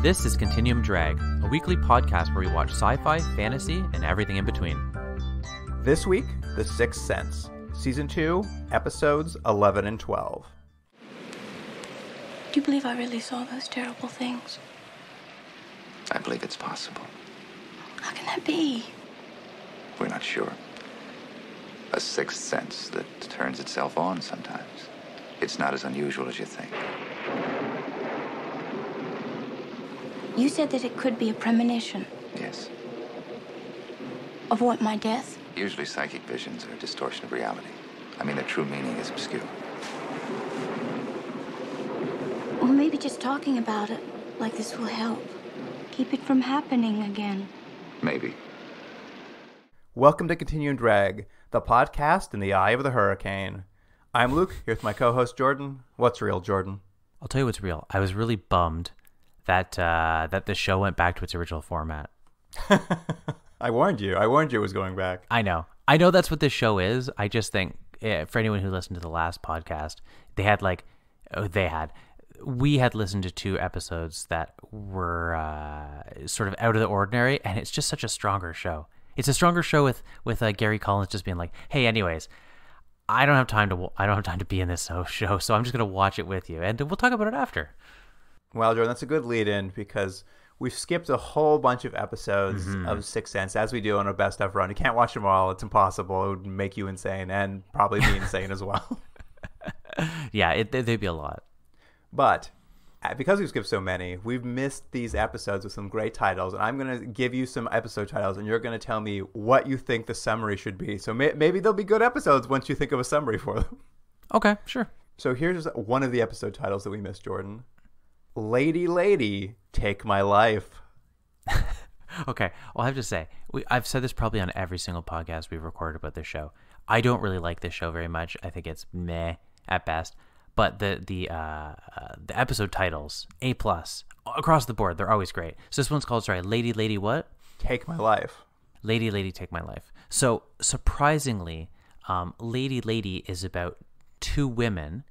This is Continuum Drag, a weekly podcast where we watch sci fi, fantasy, and everything in between. This week, The Sixth Sense, Season 2, Episodes 11 and 12. Do you believe I really saw those terrible things? I believe it's possible. How can that be? We're not sure. A sixth sense that turns itself on sometimes. It's not as unusual as you think. You said that it could be a premonition. Yes. Of what, my death? Usually psychic visions are a distortion of reality. I mean, the true meaning is obscure. Well, maybe just talking about it like this will help keep it from happening again. Maybe. Welcome to Continuing Drag, the podcast in the eye of the hurricane. I'm Luke, here with my co host Jordan. What's real, Jordan? I'll tell you what's real. I was really bummed that uh, that the show went back to its original format. I warned you. I warned you it was going back. I know. I know that's what this show is. I just think yeah, for anyone who listened to the last podcast, they had like oh, they had we had listened to two episodes that were uh, sort of out of the ordinary, and it's just such a stronger show. It's a stronger show with with uh, Gary Collins just being like, "Hey, anyways, I don't have time to I don't have time to be in this show, so I'm just gonna watch it with you, and we'll talk about it after." Well, Jordan, that's a good lead-in because we've skipped a whole bunch of episodes mm-hmm. of Six Sense as we do on a best of run. You can't watch them all; it's impossible. It would make you insane and probably be insane as well. yeah, it, they'd be a lot. But uh, because we've skipped so many, we've missed these episodes with some great titles, and I'm going to give you some episode titles, and you're going to tell me what you think the summary should be. So may- maybe they'll be good episodes once you think of a summary for them. Okay, sure. So here's one of the episode titles that we missed, Jordan. Lady, lady, take my life. okay, well, I have to say, we, I've said this probably on every single podcast we've recorded about this show. I don't really like this show very much. I think it's meh at best but the the uh, uh, the episode titles A plus across the board. They're always great. So this one's called sorry, Lady Lady what? Take my life. Lady Lady Take My Life. So surprisingly, um, Lady Lady is about two women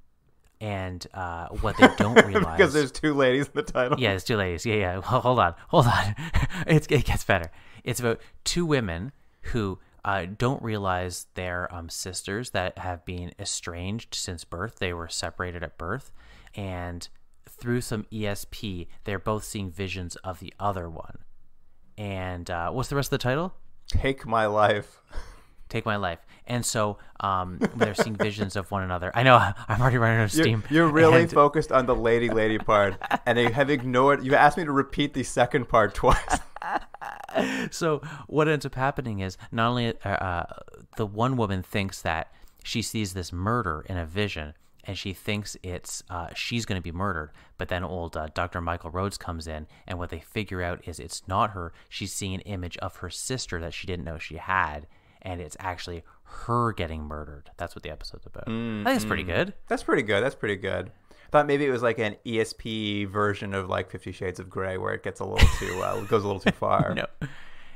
and uh, what they don't realize because there's two ladies in the title. Yeah, it's two ladies. Yeah, yeah. Well, hold on, hold on. it gets better. It's about two women who uh, don't realize they're um, sisters that have been estranged since birth. They were separated at birth. And through some ESP, they're both seeing visions of the other one. And uh, what's the rest of the title? Take My Life. take my life. And so um, they're seeing visions of one another. I know I'm already running out of steam. You're, you're really and... focused on the lady, lady part, and you have ignored. you asked me to repeat the second part twice. so what ends up happening is not only uh, uh, the one woman thinks that she sees this murder in a vision. And she thinks it's uh, she's going to be murdered, but then old uh, Dr. Michael Rhodes comes in, and what they figure out is it's not her. She's seeing an image of her sister that she didn't know she had, and it's actually her getting murdered. That's what the episode's about. Mm, I think it's pretty mm. good. That's pretty good. That's pretty good. Thought maybe it was like an ESP version of like Fifty Shades of Grey, where it gets a little too uh, goes a little too far. no,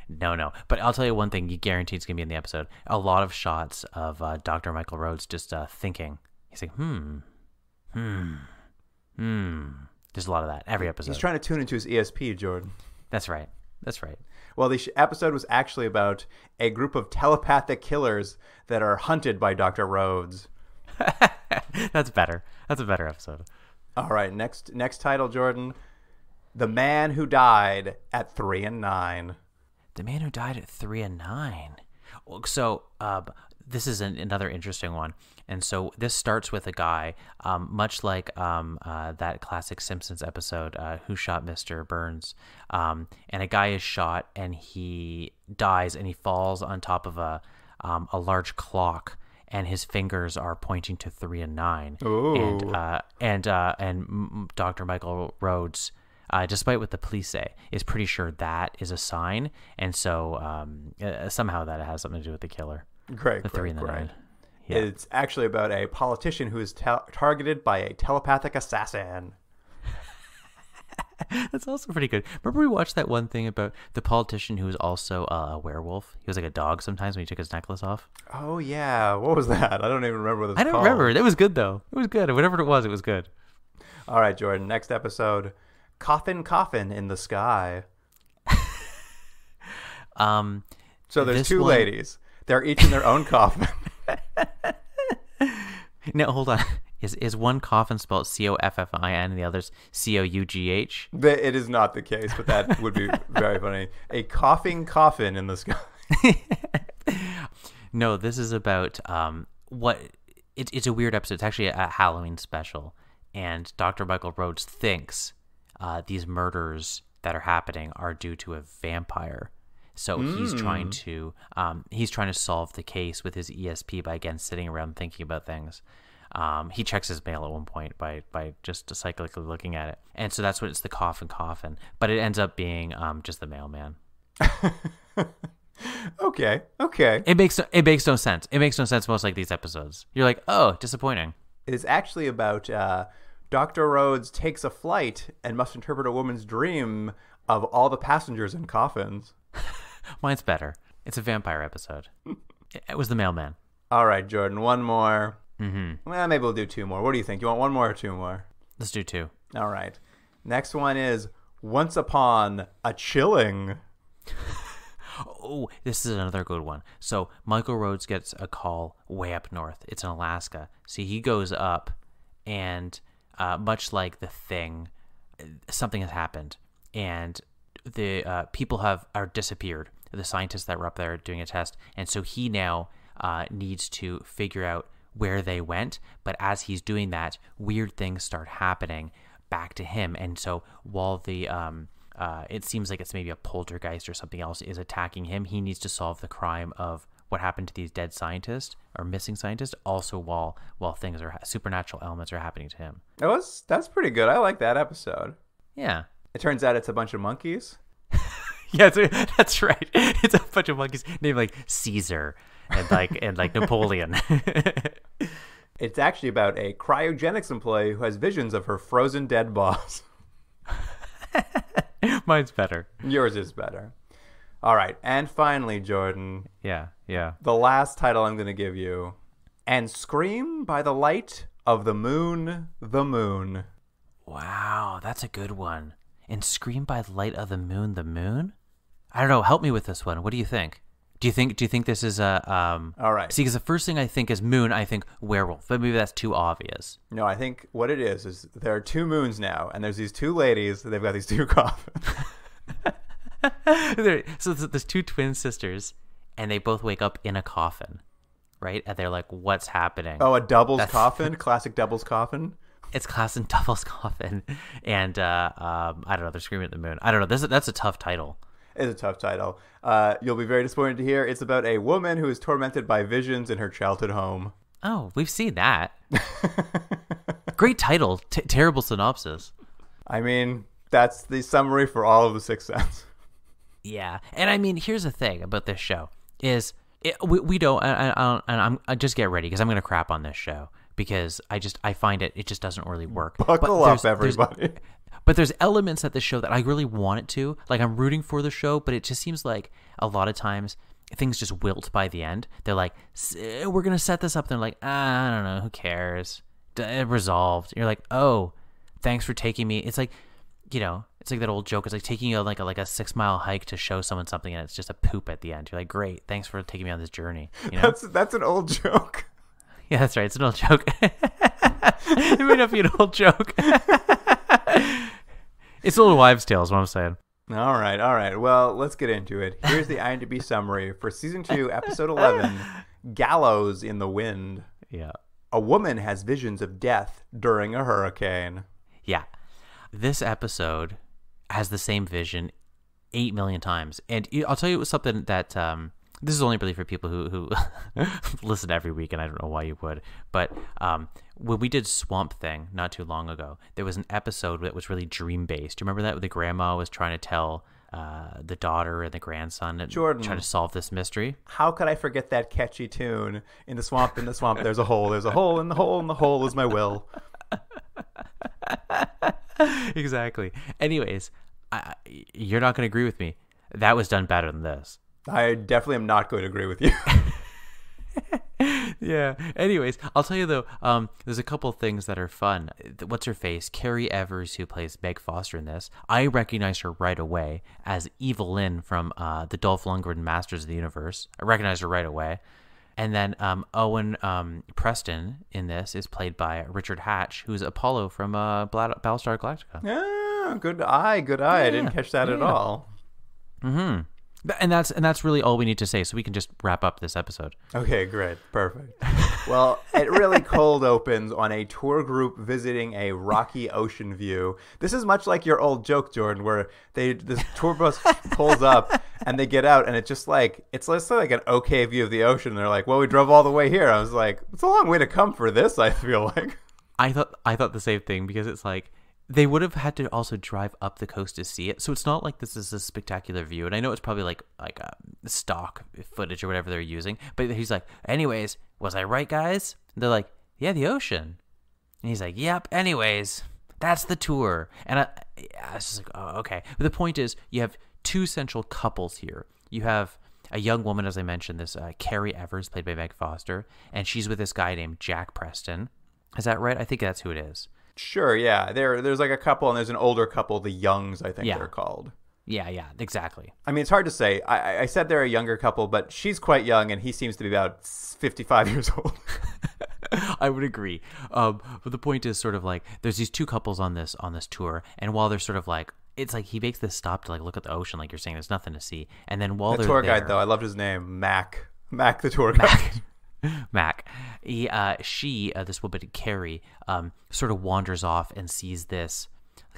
no, no. But I'll tell you one thing: you guarantee it's gonna be in the episode. A lot of shots of uh, Doctor Michael Rhodes just uh, thinking. He's like, hmm, hmm, hmm. There's a lot of that every episode. He's trying to tune into his ESP, Jordan. That's right. That's right. Well, the episode was actually about a group of telepathic killers that are hunted by Dr. Rhodes. That's better. That's a better episode. All right, next next title, Jordan. The man who died at three and nine. The man who died at three and nine. So, uh, this is an, another interesting one. And so this starts with a guy, um, much like um, uh, that classic Simpsons episode, uh, "Who Shot Mr. Burns," um, and a guy is shot and he dies and he falls on top of a um, a large clock. And his fingers are pointing to three and nine, Ooh. Uh, and uh, and and Dr. Michael Rhodes uh, despite what the police say, is pretty sure that is a sign. And so um, uh, somehow that has something to do with the killer. Great. The three great, and the great. nine. Yeah. It's actually about a politician who is ta- targeted by a telepathic assassin. That's also pretty good. Remember we watched that one thing about the politician who was also uh, a werewolf. He was like a dog sometimes when he took his necklace off. Oh yeah, what was that? I don't even remember what it was I don't called. remember. That was good though. It was good. Whatever it was, it was good. All right, Jordan. Next episode, coffin, coffin in the sky. um. So there's two one... ladies. They're each in their own coffin. no, hold on. Is is one coffin spelled C O F F I N and the other's C O U G H? It is not the case, but that would be very funny. A coughing coffin in the sky. no, this is about um, what it, it's a weird episode. It's actually a, Halloween special, and Dr. Michael Rhodes thinks uh, these murders that are happening are due to a vampire so mm. he's trying hmm. to um, he's trying to solve the case with his ESP by again sitting around thinking about things. Um, he checks his mail at one point by by just cyclically looking at it, and so that's what it's the coffin coffin. But it ends up being um, just the mailman. okay, okay. It makes it makes no sense. It makes no sense. Most like these episodes, you're like, oh, disappointing. It is actually about uh, Doctor Rhodes takes a flight and must interpret a woman's dream of all the passengers in coffins. Mine's better. It's a vampire episode. it was the mailman. All right, Jordan, one more. Mm-hmm. Well, maybe we'll do two more. What do you think? You want one more or two more? Let's do two. All right. Next one is Once Upon a Chilling. oh, this is another good one. So Michael Rhodes gets a call way up north. It's in Alaska. See, so he goes up, and uh, much like the thing, something has happened, and the uh, people have are disappeared the scientists that were up there doing a test. And so he now uh, needs to figure out where they went. But as he's doing that, weird things start happening back to him. And so while the um, uh, it seems like it's maybe a poltergeist or something else is attacking him, he needs to solve the crime of what happened to these dead scientists or missing scientists. Also, while while things are supernatural elements are happening to him. That was that's pretty good. I like that episode. Yeah. It turns out it's a bunch of monkeys. yeah, that's right. It's a bunch of monkeys named like Caesar and like and like Napoleon. it's actually about a cryogenics employee who has visions of her frozen dead boss. Mine's better. Yours is better. All right, and finally, Jordan. Yeah, yeah. The last title I'm going to give you, and scream by the light of the moon, the moon. Wow, that's a good one. And scream by the light of the moon, the moon. I don't know. Help me with this one. What do you think? Do you think? Do you think this is a? Um, All right. See, because the first thing I think is moon. I think werewolf, but maybe that's too obvious. No, I think what it is is there are two moons now, and there's these two ladies. They've got these two coffins. so there's two twin sisters, and they both wake up in a coffin, right? And they're like, "What's happening?" Oh, a doubles that's... coffin, classic doubles coffin it's class and doubles coffin and uh, um, i don't know they're screaming at the moon i don't know this, that's a tough title is a tough title. Uh, you'll be very disappointed to hear it's about a woman who is tormented by visions in her childhood home. Oh, we've seen that. Great title, t- terrible synopsis. I mean, that's the summary for all of the Sixth Sense. Yeah, and I mean, here's the thing about this show is it, we, we don't. I, I, I, I'm I just get ready because I'm gonna crap on this show because I just I find it it just doesn't really work. Buckle up, everybody. There's, But there's elements at the show that I really want it to. Like I'm rooting for the show, but it just seems like a lot of times things just wilt by the end. They're like, eh, we're gonna set this up. And they're like, ah, I don't know, who cares? D- eh, resolved. And you're like, oh, thanks for taking me. It's like, you know, it's like that old joke. It's like taking you like a, like a six mile hike to show someone something, and it's just a poop at the end. You're like, great, thanks for taking me on this journey. You know? That's that's an old joke. Yeah, that's right. It's an old joke. it might not be an old joke. It's a little wives' tale, is what I'm saying. All right, all right. Well, let's get into it. Here's the IMDb summary for season two, episode 11 Gallows in the Wind. Yeah. A woman has visions of death during a hurricane. Yeah. This episode has the same vision 8 million times. And I'll tell you, it was something that. Um, this is only really for people who, who listen every week, and I don't know why you would. But um, when we did Swamp Thing not too long ago, there was an episode that was really dream based. Do you remember that? Where the grandma was trying to tell uh, the daughter and the grandson and Jordan, trying to solve this mystery. How could I forget that catchy tune? In the swamp, in the swamp, there's a hole, there's a hole, in the hole, in the hole is my will. exactly. Anyways, I, you're not going to agree with me. That was done better than this. I definitely am not going to agree with you. yeah. Anyways, I'll tell you though, um, there's a couple things that are fun. What's her face? Carrie Evers, who plays Meg Foster in this, I recognize her right away as Evelyn from uh, the Dolph Lundgren Masters of the Universe. I recognize her right away. And then um, Owen um, Preston in this is played by Richard Hatch, who's Apollo from uh, Battlestar Galactica. Yeah, good eye, good eye. Yeah, I didn't catch that yeah. at all. Mm hmm. And that's and that's really all we need to say, so we can just wrap up this episode. Okay, great, perfect. well, it really cold opens on a tour group visiting a rocky ocean view. This is much like your old joke, Jordan, where they this tour bus pulls up and they get out, and it's just like it's just like an okay view of the ocean. they're like, "Well, we drove all the way here." I was like, "It's a long way to come for this." I feel like. I thought I thought the same thing because it's like they would have had to also drive up the coast to see it. So it's not like this is a spectacular view. And I know it's probably like like um, stock footage or whatever they're using. But he's like, anyways, was I right, guys? And they're like, yeah, the ocean. And he's like, yep. Anyways, that's the tour. And I, I was just like, oh, okay. But the point is, you have two central couples here. You have a young woman, as I mentioned, this uh, Carrie Evers, played by Meg Foster, and she's with this guy named Jack Preston. Is that right? I think that's who it is. Sure, yeah. There there's like a couple and there's an older couple, the Youngs, I think yeah. they're called. Yeah, yeah, exactly. I mean, it's hard to say. I, I said they're a younger couple, but she's quite young, and he seems to be about 55 years old. I would agree. Um, but the point is sort of like there's these two couples on this on this tour, and while they're sort of like it's like he makes this stop to like look at the ocean, like you're saying, there's nothing to see, and then while the tour guide there, though, I loved his name, Mac. Mac the tour guide. Mac. Mac. He, uh, she, uh, this woman Carrie, um, sort of wanders off and sees this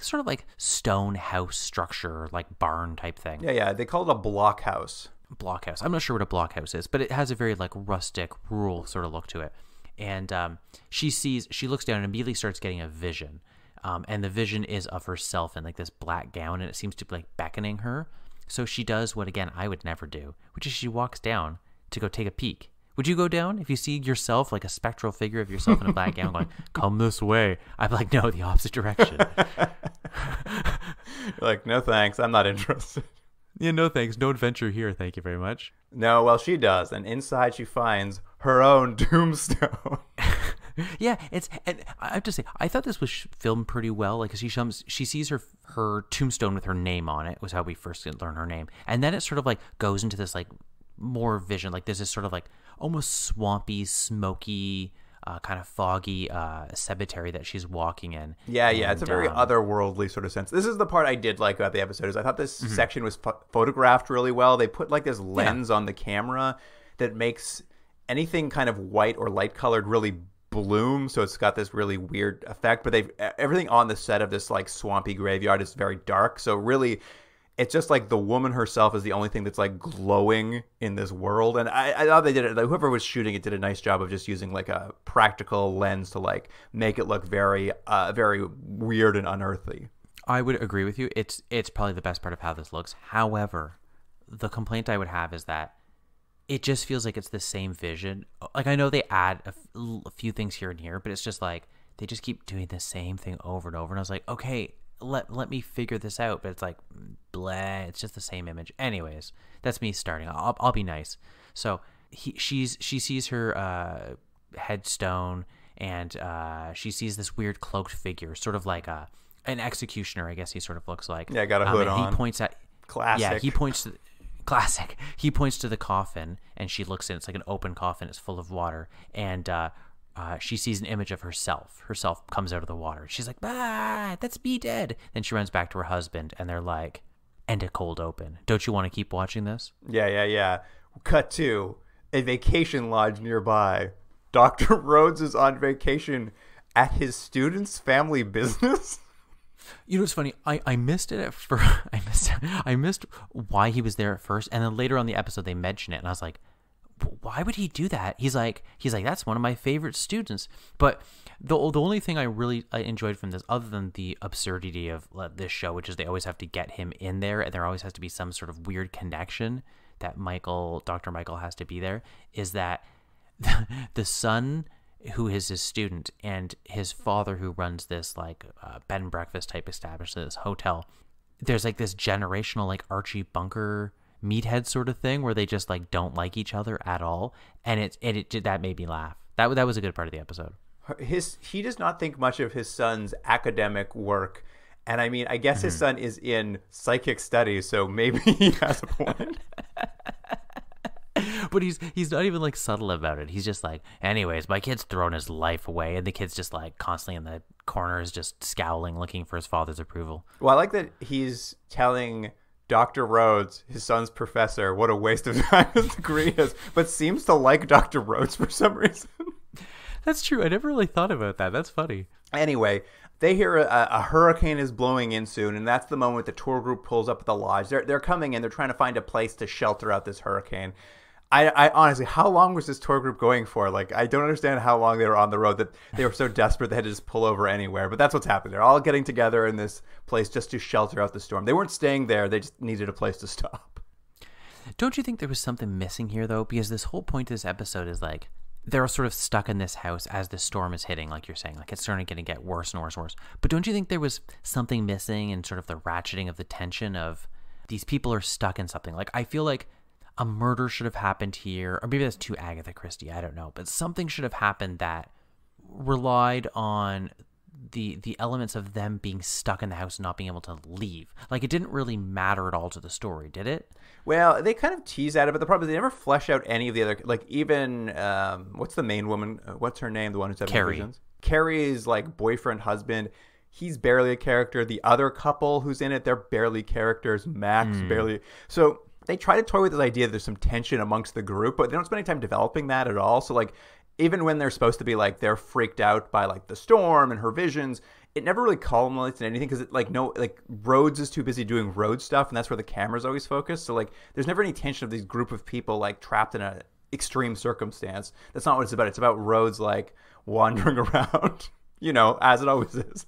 sort of like stone house structure, like barn type thing. Yeah, yeah. They call it a blockhouse. Blockhouse. I'm not sure what a blockhouse is, but it has a very like rustic, rural sort of look to it. And um, she sees, she looks down and immediately starts getting a vision. Um, and the vision is of herself in like this black gown, and it seems to be like beckoning her. So she does what again I would never do, which is she walks down to go take a peek would you go down if you see yourself like a spectral figure of yourself in a black gown going, "Come this way"? I'd be like, "No, the opposite direction." You're like, "No, thanks. I'm not interested." Yeah, no thanks. No adventure here. Thank you very much. No, well, she does, and inside she finds her own tombstone. yeah, it's and I have to say I thought this was filmed pretty well. Like she comes, she sees her her tombstone with her name on it was how we first learned her name, and then it sort of like goes into this like more vision. Like there's this sort of like almost swampy, smoky, uh, kind of foggy uh, cemetery that she's walking in. Yeah, yeah, and, it's a very um, otherworldly sort of sense. This is the part I did like about the episode. Is I thought this mm-hmm. section was ph- photographed really well. They put like this lens yeah. on the camera that makes anything kind of white or light colored really bloom so it's got this really weird effect but they've everything on the set of this like swampy graveyard is very dark so really it's just like the woman herself is the only thing that's like glowing in this world. And I, I thought they did it. Like, whoever was shooting it did a nice job of just using like a practical lens to like make it look very, uh, very weird and unearthly. I would agree with you. It's it's probably the best part of how this looks. However, the complaint I would have is that it just feels like it's the same vision. Like I know they add a few things here and here, but it's just like they just keep doing the same thing over and over. And I was like, okay, let let me figure this out but it's like blah it's just the same image anyways that's me starting i'll, I'll be nice so he, she's she sees her uh, headstone and uh, she sees this weird cloaked figure sort of like a an executioner i guess he sort of looks like yeah got a um, hood um, on he points at classic yeah he points to classic he points to the coffin and she looks in it's like an open coffin it's full of water and uh, uh, she sees an image of herself. Herself comes out of the water. She's like, "Ah, that's me dead." Then she runs back to her husband, and they're like, "And a cold open. Don't you want to keep watching this?" Yeah, yeah, yeah. Cut to a vacation lodge nearby. Doctor Rhodes is on vacation at his student's family business. You know, it's funny. I, I missed it at first. I missed I missed why he was there at first, and then later on the episode they mention it, and I was like, why would he do that? He's like, he's like, that's one of my favorite students. But the the only thing I really enjoyed from this, other than the absurdity of uh, this show, which is they always have to get him in there, and there always has to be some sort of weird connection that Michael, Doctor Michael, has to be there, is that the son who is his student and his father who runs this like uh, bed and breakfast type establishment, this hotel. There's like this generational like Archie Bunker meathead sort of thing where they just like don't like each other at all, and it and it that made me laugh. That that was a good part of the episode. His he does not think much of his son's academic work. And I mean, I guess mm-hmm. his son is in psychic studies, so maybe he has a point. but he's he's not even like subtle about it. He's just like, anyways, my kid's thrown his life away, and the kid's just like constantly in the corners, just scowling, looking for his father's approval. Well, I like that he's telling Dr. Rhodes, his son's professor, what a waste of time his degree is, but seems to like Dr. Rhodes for some reason. That's true. I never really thought about that. That's funny. Anyway, they hear a, a, hurricane is blowing in soon, and that's the moment the tour group pulls up at the lodge. They're, they're coming in, they're trying to find a place to shelter out this hurricane. I, I, honestly, how long was this tour group going for? Like, I don't understand how long they were on the road that they were so desperate they had to just pull over anywhere. But that's what's happened. They're all getting together in this place just to shelter out the storm. They weren't staying there, they just needed a place to stop. Don't you think there was something missing here, though? Because this whole point of this episode is like, they're sort of stuck in this house as the storm is hitting, like you're saying. Like, it's starting to get, worse and worse and worse. But don't you think there was something missing in sort of the ratcheting of the tension of these people are stuck in something? Like, I feel like a murder should have happened here, or maybe that's too Agatha Christie. I don't know, but something should have happened that relied on the the elements of them being stuck in the house and not being able to leave. Like it didn't really matter at all to the story, did it? Well, they kind of tease at it, but the problem is they never flesh out any of the other. Like even um, what's the main woman? Uh, what's her name? The one who's having Carrie. visions. Carrie's like boyfriend husband. He's barely a character. The other couple who's in it, they're barely characters. Max mm. barely. So they try to toy with this idea that there's some tension amongst the group, but they don't spend any time developing that at all. So like even when they're supposed to be like they're freaked out by like the storm and her visions, it never really culminates in anything because it like no like Rhodes is too busy doing road stuff, and that's where the camera's always focused. So like there's never any tension of these group of people like trapped in an extreme circumstance. That's not what it's about. It's about Rhodes like wandering around, you know, as it always is.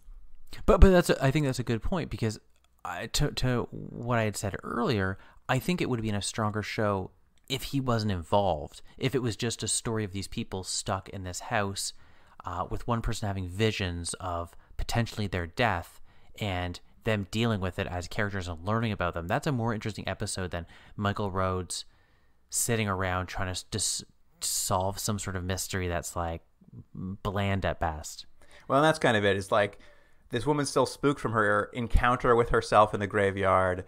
But but that's a, I think that's a good point because I, to to what I had said earlier, I think it would have been a stronger show if he wasn't involved. If it was just a story of these people stuck in this house, uh, with one person having visions of potentially their death and them dealing with it as characters and learning about them. That's a more interesting episode than Michael Rhodes sitting around trying to dis- solve some sort of mystery that's like bland at best. Well, that's kind of it. It's like this woman's still spooked from her encounter with herself in the graveyard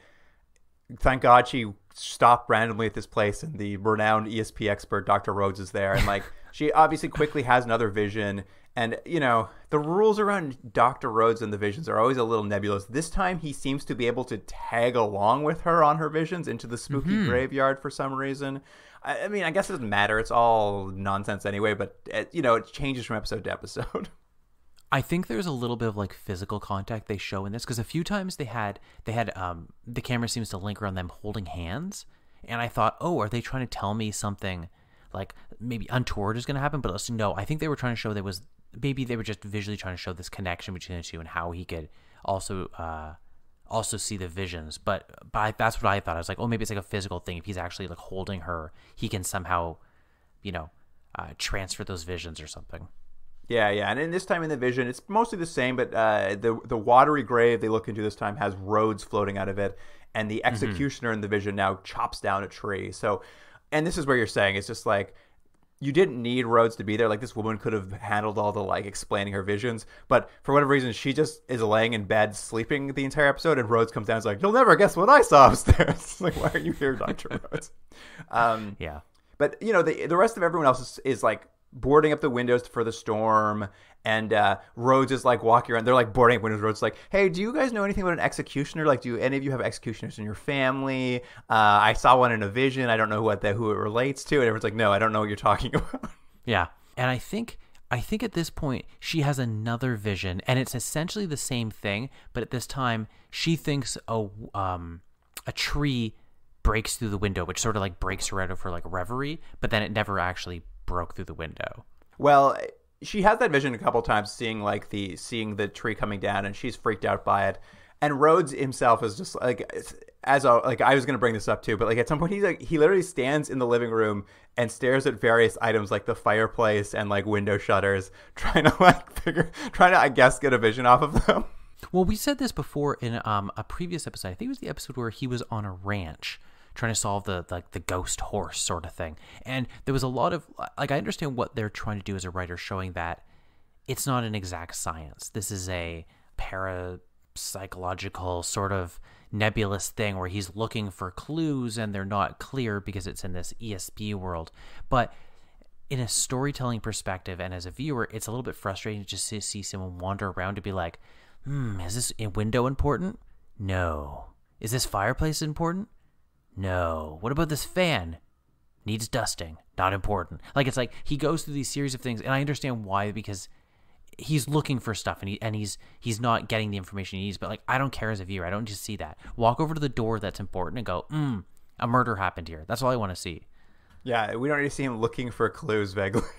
thank God she stopped randomly at this place and the renowned ESP expert Dr. Rhodes is there and like she obviously quickly has another vision and you know the rules around Dr. Rhodes and the visions are always a little nebulous. This time he seems to be able to tag along with her on her visions into the spooky mm-hmm. graveyard for some reason. I, I mean, I guess it doesn't matter. It's all nonsense anyway, but it, eh, you know, it changes from episode to episode. I think there's a little bit of like physical contact they show in this because a few times they had they had um, the camera seems to linger on them holding hands, and I thought, oh, are they trying to tell me something like maybe untoward is going to happen? But listen, no, I think they were trying to show there was maybe they were just visually trying to show this connection between the two and how he could also uh, also see the visions. But but I, that's what I thought. I was like, oh, maybe it's like a physical thing. If he's actually like holding her, he can somehow, you know, uh, transfer those visions or something. Yeah, yeah, and in this time in the vision, it's mostly the same, but uh, the the watery grave they look into this time has roads floating out of it, and the mm-hmm. executioner mm-hmm. in the vision now chops down a tree. So, and this is where you're saying it's just like you didn't need roads to be there. Like this woman could have handled all the like explaining her visions, but for whatever reason, she just is laying in bed sleeping the entire episode, and Rhodes comes down and is like, "You'll never guess what I saw upstairs." like, why are you here, Doctor Rhodes? Um, yeah. But you know, the the rest of everyone else is, is like boarding up the windows for the storm. And uh, Rhodes is like walking around. They're like boarding up windows. Rhodes is like, hey, do you guys know anything about an executioner? Like, do any of you have executioners in your family? Uh, I saw one in a vision. I don't know what that who it relates to. And everyone's like, no, I don't know what you're talking about. Yeah, and I think I think at this point she has another vision, and it's essentially the same thing, but at this time she thinks a um, a tree breaks through the window, which sort of like breaks her out of her like reverie, but then it never actually broke through the window. Well, she has that vision a couple times, seeing like the seeing the tree coming down, and she's freaked out by it. And Rhodes himself is just like as a, like I was gonna bring this up too, but like at some point he's like he literally stands in the living room and stares at various items like the fireplace and like window shutters, trying to like figure, trying to I guess get a vision off of them. Well, we said this before in um, a previous episode. I think it was the episode where he was on a ranch trying to solve the like the ghost horse sort of thing. And there was a lot of like I understand what they're trying to do as a writer, showing that it's not an exact science. This is a parapsychological sort of nebulous thing where he's looking for clues and they're not clear because it's in this ESP world. But in a storytelling perspective and as a viewer, it's a little bit frustrating to see someone wander around to be like, hmm, is this window important? No. Is this fireplace important? No. What about this fan? Needs dusting. Not important. Like it's like he goes through these series of things, and I understand why because he's looking for stuff and he and he's he's not getting the information he needs. But like I don't care as a viewer. I don't just see that. Walk over to the door that's important and go. Hmm. a murder happened here. That's all I want to see. Yeah, we don't need to see him looking for clues vaguely.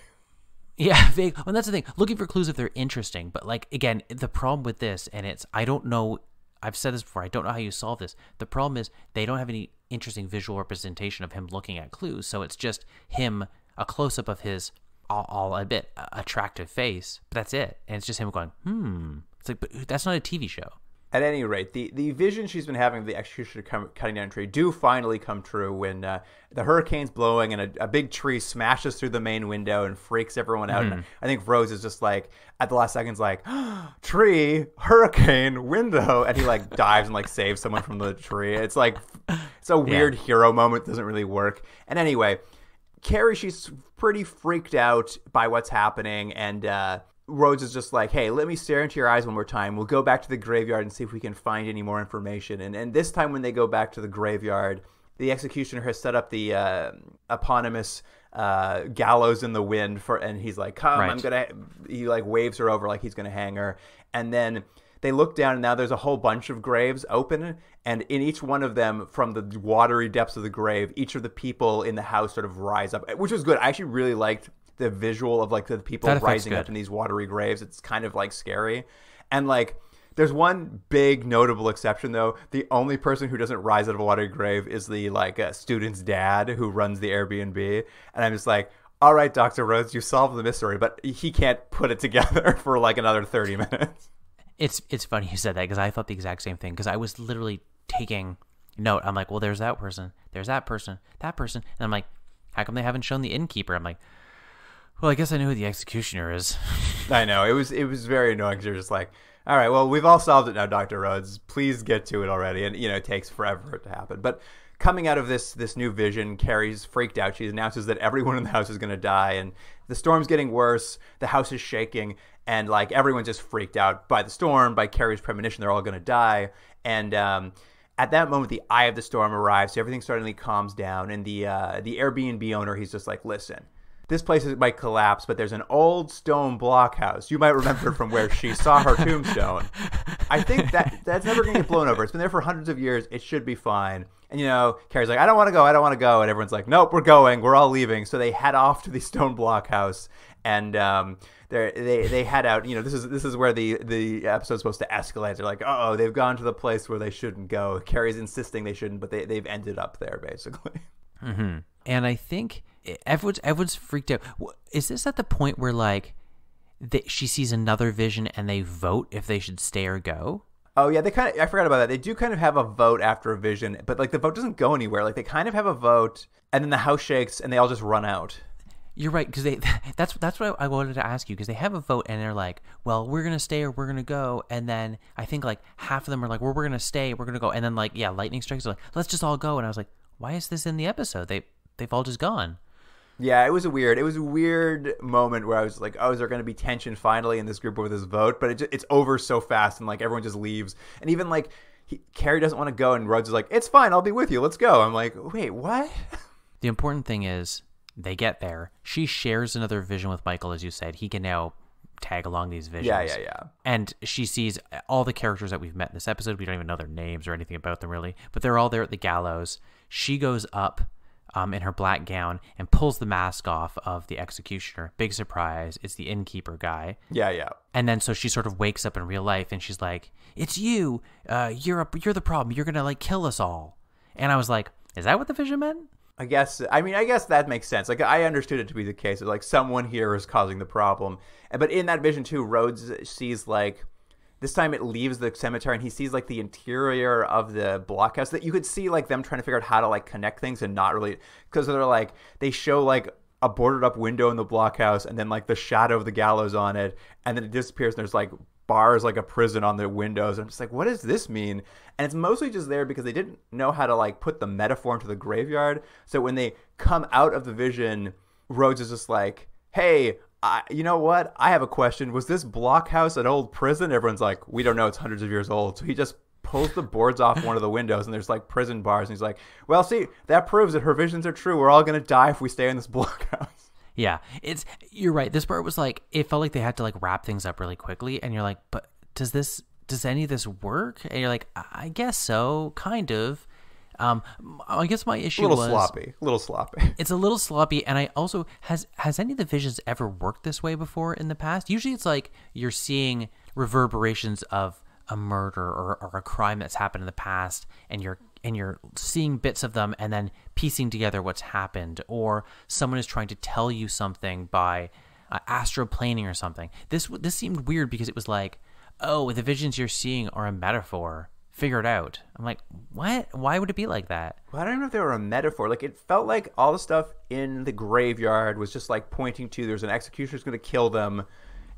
Yeah, vague. And that's the thing. Looking for clues if they're interesting, but like again, the problem with this, and it's I don't know. I've said this before. I don't know how you solve this. The problem is they don't have any interesting visual representation of him looking at clues. So it's just him, a close up of his all, all a bit attractive face, but that's it. And it's just him going, hmm. It's like, but that's not a TV show at any rate, the, the vision she's been having of the executioner of cutting down a tree do finally come true when uh, the hurricane's blowing and a, a, big tree smashes through the main window and freaks everyone out. Mm. I think Rose is just like at the last seconds, like tree, hurricane, window, and he like dives and like saves someone from the tree. It's like it's a weird yeah. hero moment. Doesn't really work. And anyway, Carrie, she's pretty freaked out by what's happening, and uh, Rhodes is just like, hey, let me stare into your eyes one more time. We'll go back to the graveyard and see if we can find any more information. And and this time when they go back to the graveyard, the executioner has set up the uh, eponymous uh, gallows in the wind for, and he's like, come, right. I'm gonna. He like waves her over like he's gonna hang her, and then they look down and now there's a whole bunch of graves open and in each one of them from the watery depths of the grave each of the people in the house sort of rise up which was good i actually really liked the visual of like the people rising up in these watery graves. It's kind of like scary, and like. There's one big notable exception, though. The only person who doesn't rise out of a watery grave is the like uh, student's dad who runs the Airbnb, and I'm just like, all right, Doctor Rhodes, you solved the mystery, but he can't put it together for like another thirty minutes. It's it's funny you said that because I thought the exact same thing because I was literally taking note. I'm like, well, there's that person, there's that person, that person, and I'm like, how come they haven't shown the innkeeper? I'm like, well, I guess I know who the executioner is. I know it was it was very annoying because you're just like, all right, well we've all solved it now, Doctor Rhodes. Please get to it already. And you know it takes forever for it to happen. But coming out of this this new vision, Carrie's freaked out. She announces that everyone in the house is going to die, and the storm's getting worse. The house is shaking, and like everyone's just freaked out by the storm, by Carrie's premonition. They're all going to die, and um, at that moment, the eye of the storm arrives. So everything suddenly calms down, and the uh, the Airbnb owner he's just like, "Listen, this place might collapse, but there's an old stone blockhouse. You might remember from where she saw her tombstone. I think that that's never going to get blown over. It's been there for hundreds of years. It should be fine. And you know, Carrie's like, I don't want to go. I don't want to go. And everyone's like, Nope, we're going. We're all leaving. So they head off to the stone blockhouse, and um, they they they head out. You know, this is this is where the the episode's supposed to escalate. They're like, oh, they've gone to the place where they shouldn't go. Carrie's insisting they shouldn't, but they they've ended up there basically. Mm-hmm. And I think everyone's everyone's freaked out. Is this at the point where like she sees another vision and they vote if they should stay or go? Oh yeah, they kind of I forgot about that. They do kind of have a vote after a vision, but like the vote doesn't go anywhere. Like they kind of have a vote and then the house shakes and they all just run out. You're right because they that's that's what I wanted to ask you because they have a vote and they're like, well, we're gonna stay or we're gonna go, and then I think like half of them are like, well, we're gonna stay, we're gonna go, and then like yeah, lightning strikes, like let's just all go, and I was like, why is this in the episode? They they've all just gone. Yeah, it was a weird. It was a weird moment where I was like, "Oh, is there going to be tension finally in this group over this vote?" But it just, it's over so fast, and like everyone just leaves, and even like he, Carrie doesn't want to go, and Rhodes is like, "It's fine, I'll be with you. Let's go." I'm like, "Wait, what?" The important thing is they get there. She shares another vision with Michael, as you said. He can now tag along these visions. Yeah, yeah, yeah. And she sees all the characters that we've met in this episode. We don't even know their names or anything about them really, but they're all there at the gallows. She goes up um, in her black gown and pulls the mask off of the executioner. Big surprise. It's the innkeeper guy. Yeah, yeah. And then so she sort of wakes up in real life and she's like, "It's you. Uh, you're a, you're the problem. You're gonna like kill us all." And I was like, "Is that what the vision meant?" I guess. I mean, I guess that makes sense. Like, I understood it to be the case. Like, someone here is causing the problem. But in that vision too, Rhodes sees like this time it leaves the cemetery and he sees like the interior of the blockhouse that you could see like them trying to figure out how to like connect things and not really because they're like they show like a boarded up window in the blockhouse and then like the shadow of the gallows on it and then it disappears and there's like bars like a prison on the windows. I'm just like, what does this mean? And it's mostly just there because they didn't know how to like put the metaphor into the graveyard. So when they come out of the vision, Rhodes is just like, hey, I, you know what? I have a question. Was this blockhouse an old prison? Everyone's like, we don't know. It's hundreds of years old. So he just pulls the boards off one of the windows, and there's like prison bars. And he's like, well, see, that proves that her visions are true. We're all gonna die if we stay in this blockhouse. Yeah, it's you're right. This part was like it felt like they had to like wrap things up really quickly, and you're like, but does this does any of this work? And you're like, I guess so, kind of. Um, I guess my issue a little was, sloppy, a little sloppy. It's a little sloppy, and I also has has any of the visions ever worked this way before in the past? Usually, it's like you're seeing reverberations of a murder or, or a crime that's happened in the past, and you're and you're seeing bits of them and then piecing together what's happened, or someone is trying to tell you something by uh, astroplaning or something. This this seemed weird because it was like, oh, the visions you're seeing are a metaphor figure it out. I'm like, what? Why would it be like that? Well, I don't know if they were a metaphor. Like it felt like all the stuff in the graveyard was just like pointing to there's an executioner's going to kill them.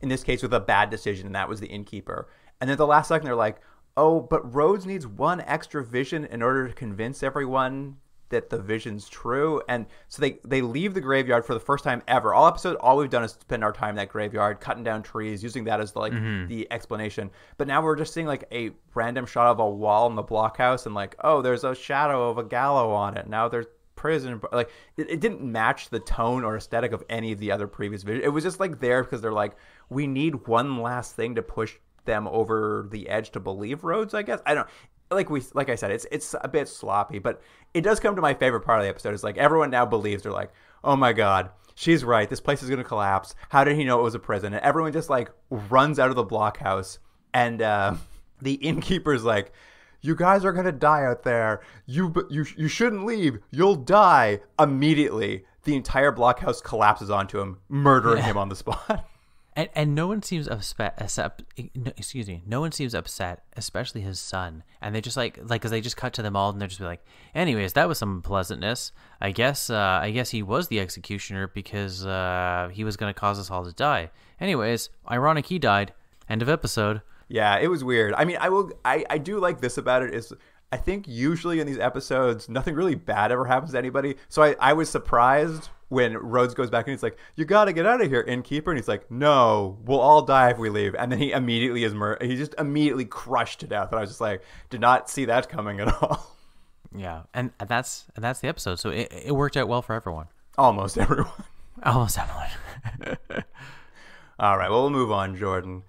In this case, with a bad decision, and that was the innkeeper. And then the last second, they're like, oh, but Rhodes needs one extra vision in order to convince everyone that the vision's true. And so they they leave the graveyard for the first time ever. All episode, all we've done is spend our time in that graveyard, cutting down trees, using that as the, like mm-hmm. the explanation. But now we're just seeing like a random shot of a wall in the blockhouse, and like, oh, there's a shadow of a gallows on it. Now there's prison. Like it, it didn't match the tone or aesthetic of any of the other previous vision. It was just like there because they're like, we need one last thing to push them over the edge to believe Rhodes, I guess. I don't like we like I said, it's it's a bit sloppy, but it does come to my favorite part of the episode. Is like everyone now believes they're like, oh my god, she's right. This place is gonna collapse. How did he know it was a prison? And everyone just like runs out of the blockhouse, and uh, the innkeeper's like. You guys are gonna die out there. You you you shouldn't leave. You'll die immediately. The entire blockhouse collapses onto him, murdering yeah. him on the spot. and and no one seems upset except excuse me no one seems upset especially his son and they just like like because they just cut to them all and they're just like anyways that was some pleasantness i guess uh i guess he was the executioner because uh he was gonna cause us all to die anyways ironic he died end of episode yeah it was weird i mean i will i i do like this about it is I think usually in these episodes, nothing really bad ever happens to anybody. So I, I was surprised when Rhodes goes back and he's like, "You got to get out of here, innkeeper," and he's like, "No, we'll all die if we leave." And then he immediately is mur- he just immediately crushed to death. And I was just like, did not see that coming at all. Yeah, and that's and that's the episode. So it, it worked out well for everyone. Almost everyone. Almost everyone. all right. Well, we'll move on, Jordan,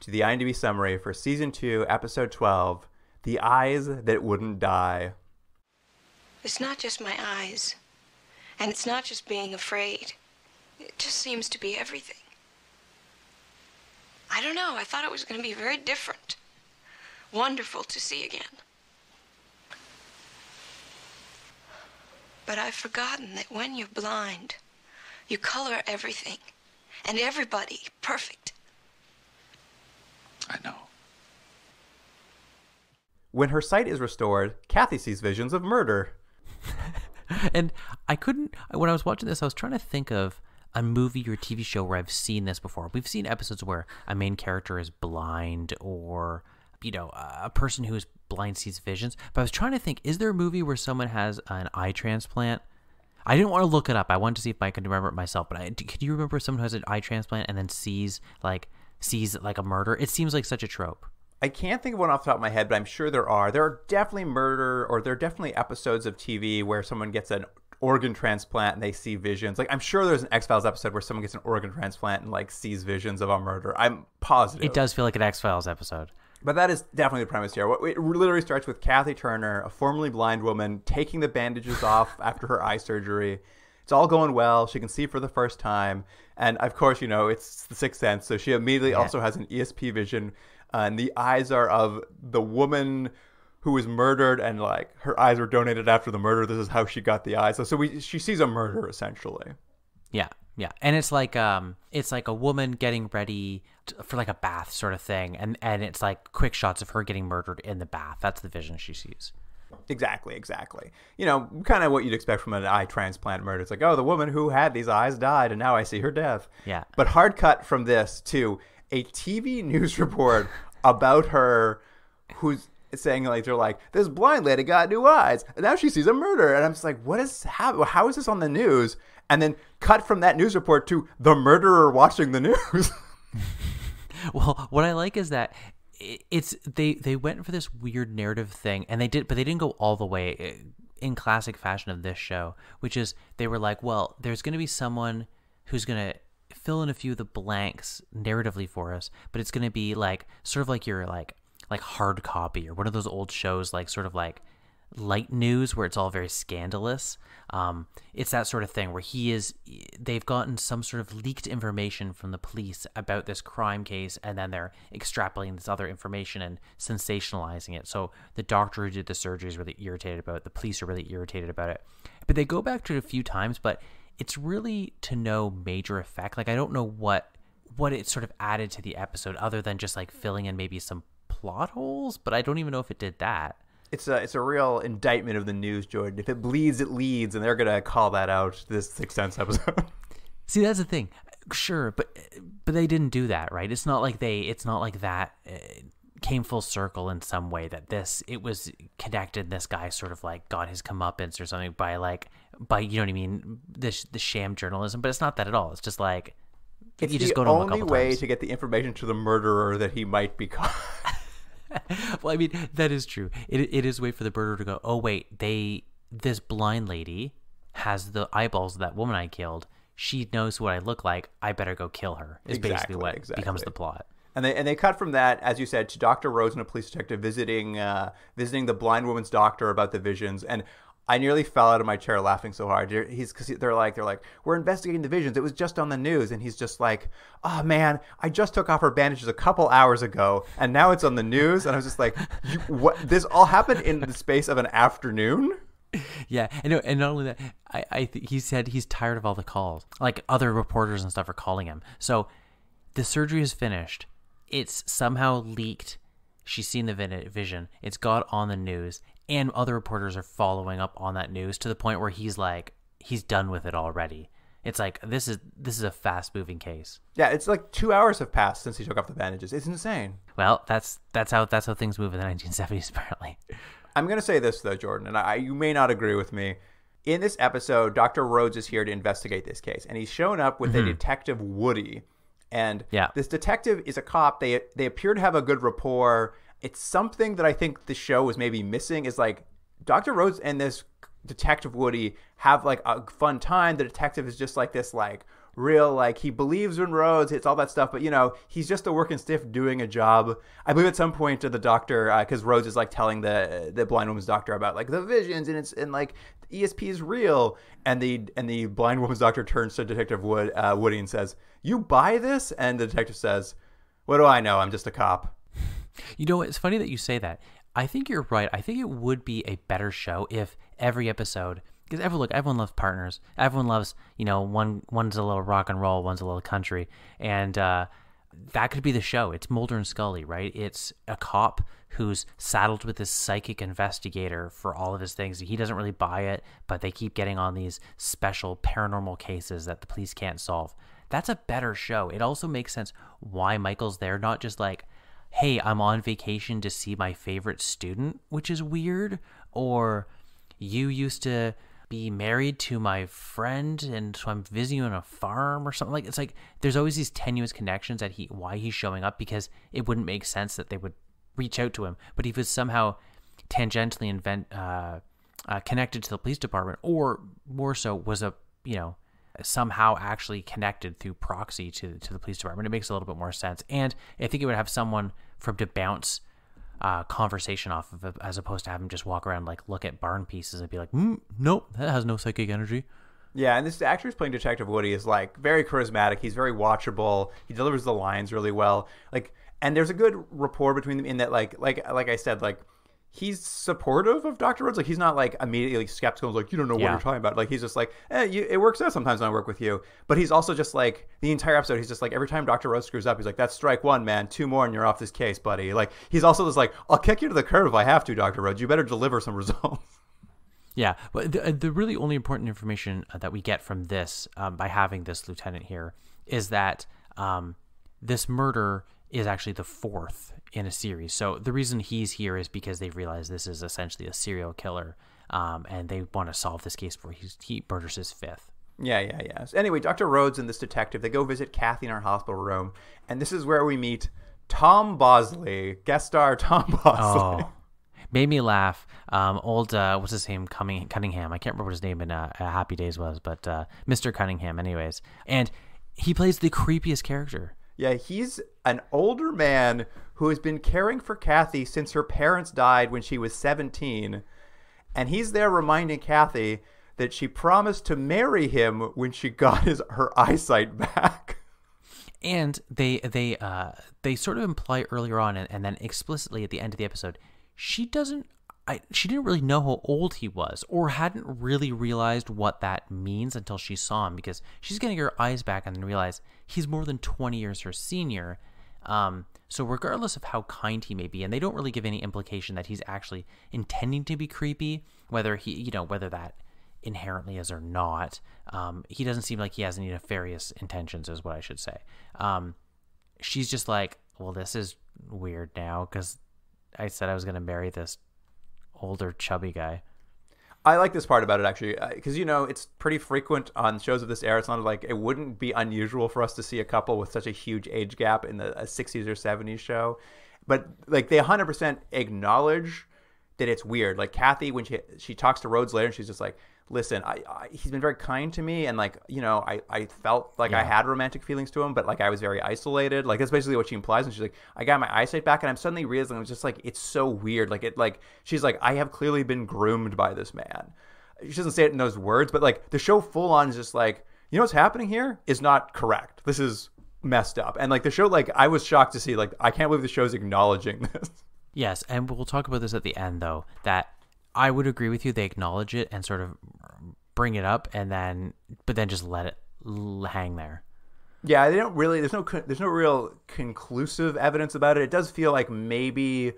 to the IMDb summary for season two, episode twelve, "The Eyes That Wouldn't Die." It's not just my eyes. And it's not just being afraid. It just seems to be everything. I don't know. I thought it was going to be very different. Wonderful to see again. But I've forgotten that when you're blind, you color everything and everybody perfect. I know. When her sight is restored, Kathy sees visions of murder. and I couldn't. When I was watching this, I was trying to think of a movie or TV show where I've seen this before. We've seen episodes where a main character is blind or you know a person who is blind sees visions. But I was trying to think: is there a movie where someone has an eye transplant? I didn't want to look it up. I wanted to see if I could remember it myself. But I, could you remember someone who has an eye transplant and then sees like sees like a murder? It seems like such a trope. I can't think of one off the top of my head, but I'm sure there are. There are definitely murder, or there are definitely episodes of TV where someone gets an organ transplant and they see visions. Like I'm sure there's an X Files episode where someone gets an organ transplant and like sees visions of a murder. I'm positive. It does feel like an X Files episode. But that is definitely the premise here. It literally starts with Kathy Turner, a formerly blind woman, taking the bandages off after her eye surgery. It's all going well. She can see for the first time. And of course, you know, it's the sixth sense. So she immediately yeah. also has an ESP vision uh, and the eyes are of the woman who was murdered and like her eyes were donated after the murder. This is how she got the eyes. So, so we she sees a murder essentially. Yeah, yeah, and it's like um, it's like a woman getting ready for like a bath sort of thing, and and it's like quick shots of her getting murdered in the bath. That's the vision she sees. Exactly, exactly. You know, kind of what you'd expect from an eye transplant murder. It's like, oh, the woman who had these eyes died, and now I see her death. Yeah. But hard cut from this to a TV news report about her who's saying like they're like this blind lady got new eyes and now she sees a murder and i'm just like what is how, how is this on the news and then cut from that news report to the murderer watching the news well what i like is that it's they they went for this weird narrative thing and they did but they didn't go all the way eh, in classic fashion of this show which is they were like well there's going to be someone who's going to fill in a few of the blanks narratively for us, but it's going to be like sort of like your like like hard copy or one of those old shows like sort of like light news where it's all very scandalous. Um, it's that sort of thing where he is they've gotten some sort of leaked information from the police about this crime case and then they're extrapolating this other information and sensationalizing it. So the doctor who did the surgery is really irritated about it, the police are really irritated about it. But they go back to it a few times, but it's really to no major effect. Like I don't know what what it sort of added to the episode other than just like filling in maybe some plot holes, but I don't even know if it did that. It's a it's a real indictment of the news, Jordan. If it bleeds, it leads, and they're gonna call that out this Sixth Sense episode. See, that's the thing. Sure, but but they didn't do that, right? It's not like they. It's not like that. Uh, came full circle in some way that this it was connected. This guy sort of like got his comeuppance or something by like by you know what I mean the the sham journalism, but it's not that at all. It's just like it's you just go to him a couple way to get the information to the murderer that he might be caught. well, I mean that is true. It it is a way for the murderer to go. Oh wait, they this blind lady has the eyeballs of that woman I killed. She knows what I look like. I better go kill her. Is exactly, basically what exactly. becomes the plot. And they, and they cut from that, as you said, to Dr. Rose and a police detective visiting uh, visiting the blind woman's doctor about the visions. And I nearly fell out of my chair laughing so hard. He's because they're like they're like we're investigating the visions. It was just on the news, and he's just like, oh man, I just took off her bandages a couple hours ago, and now it's on the news. And I was just like, what? This all happened in the space of an afternoon. Yeah, and and not only that, I, I th- he said he's tired of all the calls. Like other reporters and stuff are calling him. So the surgery is finished. It's somehow leaked. She's seen the vision. It's got on the news, and other reporters are following up on that news to the point where he's like he's done with it already it's like this is this is a fast moving case yeah it's like two hours have passed since he took off the bandages it's insane well that's that's how that's how things move in the 1970s apparently i'm going to say this though jordan and I, you may not agree with me in this episode dr rhodes is here to investigate this case and he's shown up with mm-hmm. a detective woody and yeah. this detective is a cop they they appear to have a good rapport it's something that I think the show was maybe missing is like Dr. Rhodes and this detective Woody have like a fun time. The detective is just like this like real like he believes in Rhodes, it's all that stuff, but you know he's just a working stiff doing a job. I believe at some point to the doctor because uh, Rhodes is like telling the the blind woman's doctor about like the visions and it's and like ESP is real, and the and the blind woman's doctor turns to Detective Wood uh, Woody and says, "You buy this?" And the detective says, "What do I know? I'm just a cop." You know, it's funny that you say that. I think you're right. I think it would be a better show if every episode, because everyone look, everyone loves partners. Everyone loves, you know, one one's a little rock and roll, one's a little country, and uh, that could be the show. It's Mulder and Scully, right? It's a cop who's saddled with this psychic investigator for all of his things. He doesn't really buy it, but they keep getting on these special paranormal cases that the police can't solve. That's a better show. It also makes sense why Michael's there, not just like hey, I'm on vacation to see my favorite student, which is weird, or you used to be married to my friend and so I'm visiting you on a farm or something like it's like there's always these tenuous connections that he why he's showing up because it wouldn't make sense that they would reach out to him but he was somehow tangentially invent uh, uh, connected to the police department or more so was a you know somehow actually connected through proxy to, to the police department. It makes a little bit more sense. And I think it would have someone for him to bounce uh, conversation off of as opposed to have him just walk around, like look at barn pieces and be like, mm, nope, that has no psychic energy. Yeah, and this actor who's playing Detective Woody is like very charismatic. He's very watchable. He delivers the lines really well. Like, and there's a good rapport between them in that, like, like, like I said, like he's supportive of Dr. Rhodes. Like he's not like immediately skeptical. Like you don't know what yeah. you're talking about. Like he's just like, eh, you, it works out sometimes when I work with you. But he's also just like the entire episode. He's just like every time Dr. Rhodes screws up, he's like, that's strike one, man. Two more and you're off this case, buddy. Like he's also just like, I'll kick you to the curb if I have to, Dr. Rhodes. You better deliver some results. Yeah, but the, uh, the really only important information uh, that we get from this um, by having this lieutenant here is that um, this murder is actually the fourth in a series. So the reason he's here is because they've realized this is essentially a serial killer, um, and they want to solve this case before he, he murders his fifth. Yeah, yeah, yeah. So anyway, Dr. Rhodes and this detective, they go visit Kathy in her hospital room, and this is where we meet Tom Bosley, guest star Tom Bosley. Oh, made me laugh. Um, old, uh, what's his name? Cunningham. I can't remember what his name in uh, Happy Days was, but uh, Mr. Cunningham, anyways. And he plays the creepiest character. Yeah, he's an older man who has been caring for Kathy since her parents died when she was 17. And he's there reminding Kathy that she promised to marry him when she got his her eyesight back. And they they uh they sort of imply earlier on and, and then explicitly at the end of the episode, she doesn't I, she didn't really know how old he was or hadn't really realized what that means until she saw him because she's getting her eyes back and then realize he's more than 20 years her senior. Um, so, regardless of how kind he may be, and they don't really give any implication that he's actually intending to be creepy, whether he, you know, whether that inherently is or not, um, he doesn't seem like he has any nefarious intentions, is what I should say. Um, she's just like, well, this is weird now because I said I was going to marry this older chubby guy. I like this part about it actually, because uh, you know it's pretty frequent on shows of this era. It's not like it wouldn't be unusual for us to see a couple with such a huge age gap in the '60s uh, or '70s show, but like they 100% acknowledge that it's weird. Like Kathy, when she she talks to Rhodes later, she's just like, listen, I, I, he's been very kind to me, and like you know, I, I felt like yeah. I had romantic feelings to him, but like I was very isolated. Like that's basically what she implies, and she's like, I got my eyesight back, and I'm suddenly realizing I just like, it's so weird. Like it, like she's like, I have clearly been groomed by this man. She doesn't say it in those words, but like the show full on is just like, you know what's happening here is not correct. This is messed up, and like the show, like I was shocked to see, like I can't believe the show's acknowledging this. Yes, and we'll talk about this at the end though. That I would agree with you. They acknowledge it and sort of bring it up, and then but then just let it hang there. Yeah, they don't really. There's no. There's no real conclusive evidence about it. It does feel like maybe,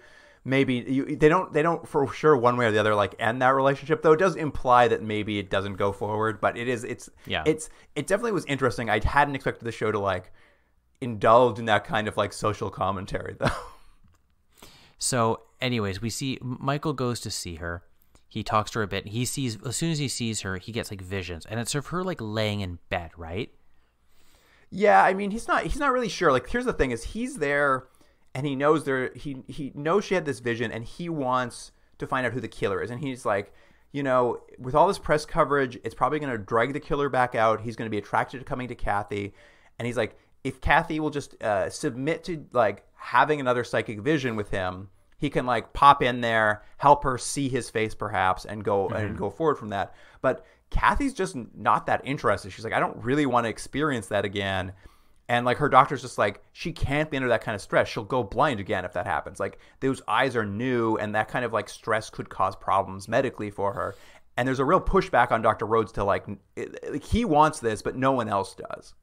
maybe you, they don't. They don't for sure one way or the other like end that relationship. Though it does imply that maybe it doesn't go forward. But it is. It's. Yeah. It's. It definitely was interesting. I hadn't expected the show to like indulge in that kind of like social commentary though. So, anyways, we see Michael goes to see her, he talks to her a bit. He sees as soon as he sees her, he gets like visions, and it's of her like laying in bed, right? Yeah, I mean, he's not he's not really sure. Like, here's the thing: is he's there, and he knows there he he knows she had this vision, and he wants to find out who the killer is, and he's like. You know, with all this press coverage, it's probably going to drag the killer back out. He's going to be attracted to coming to Kathy, and he's like, if Kathy will just uh, submit to like having another psychic vision with him, he can like pop in there, help her see his face perhaps, and go mm-hmm. and go forward from that. But Kathy's just not that interested. She's like, I don't really want to experience that again. And like her doctor's just like, she can't be under that kind of stress. She'll go blind again if that happens. Like those eyes are new, and that kind of like stress could cause problems medically for her. And there's a real pushback on Dr. Rhodes to like, it, it, he wants this, but no one else does.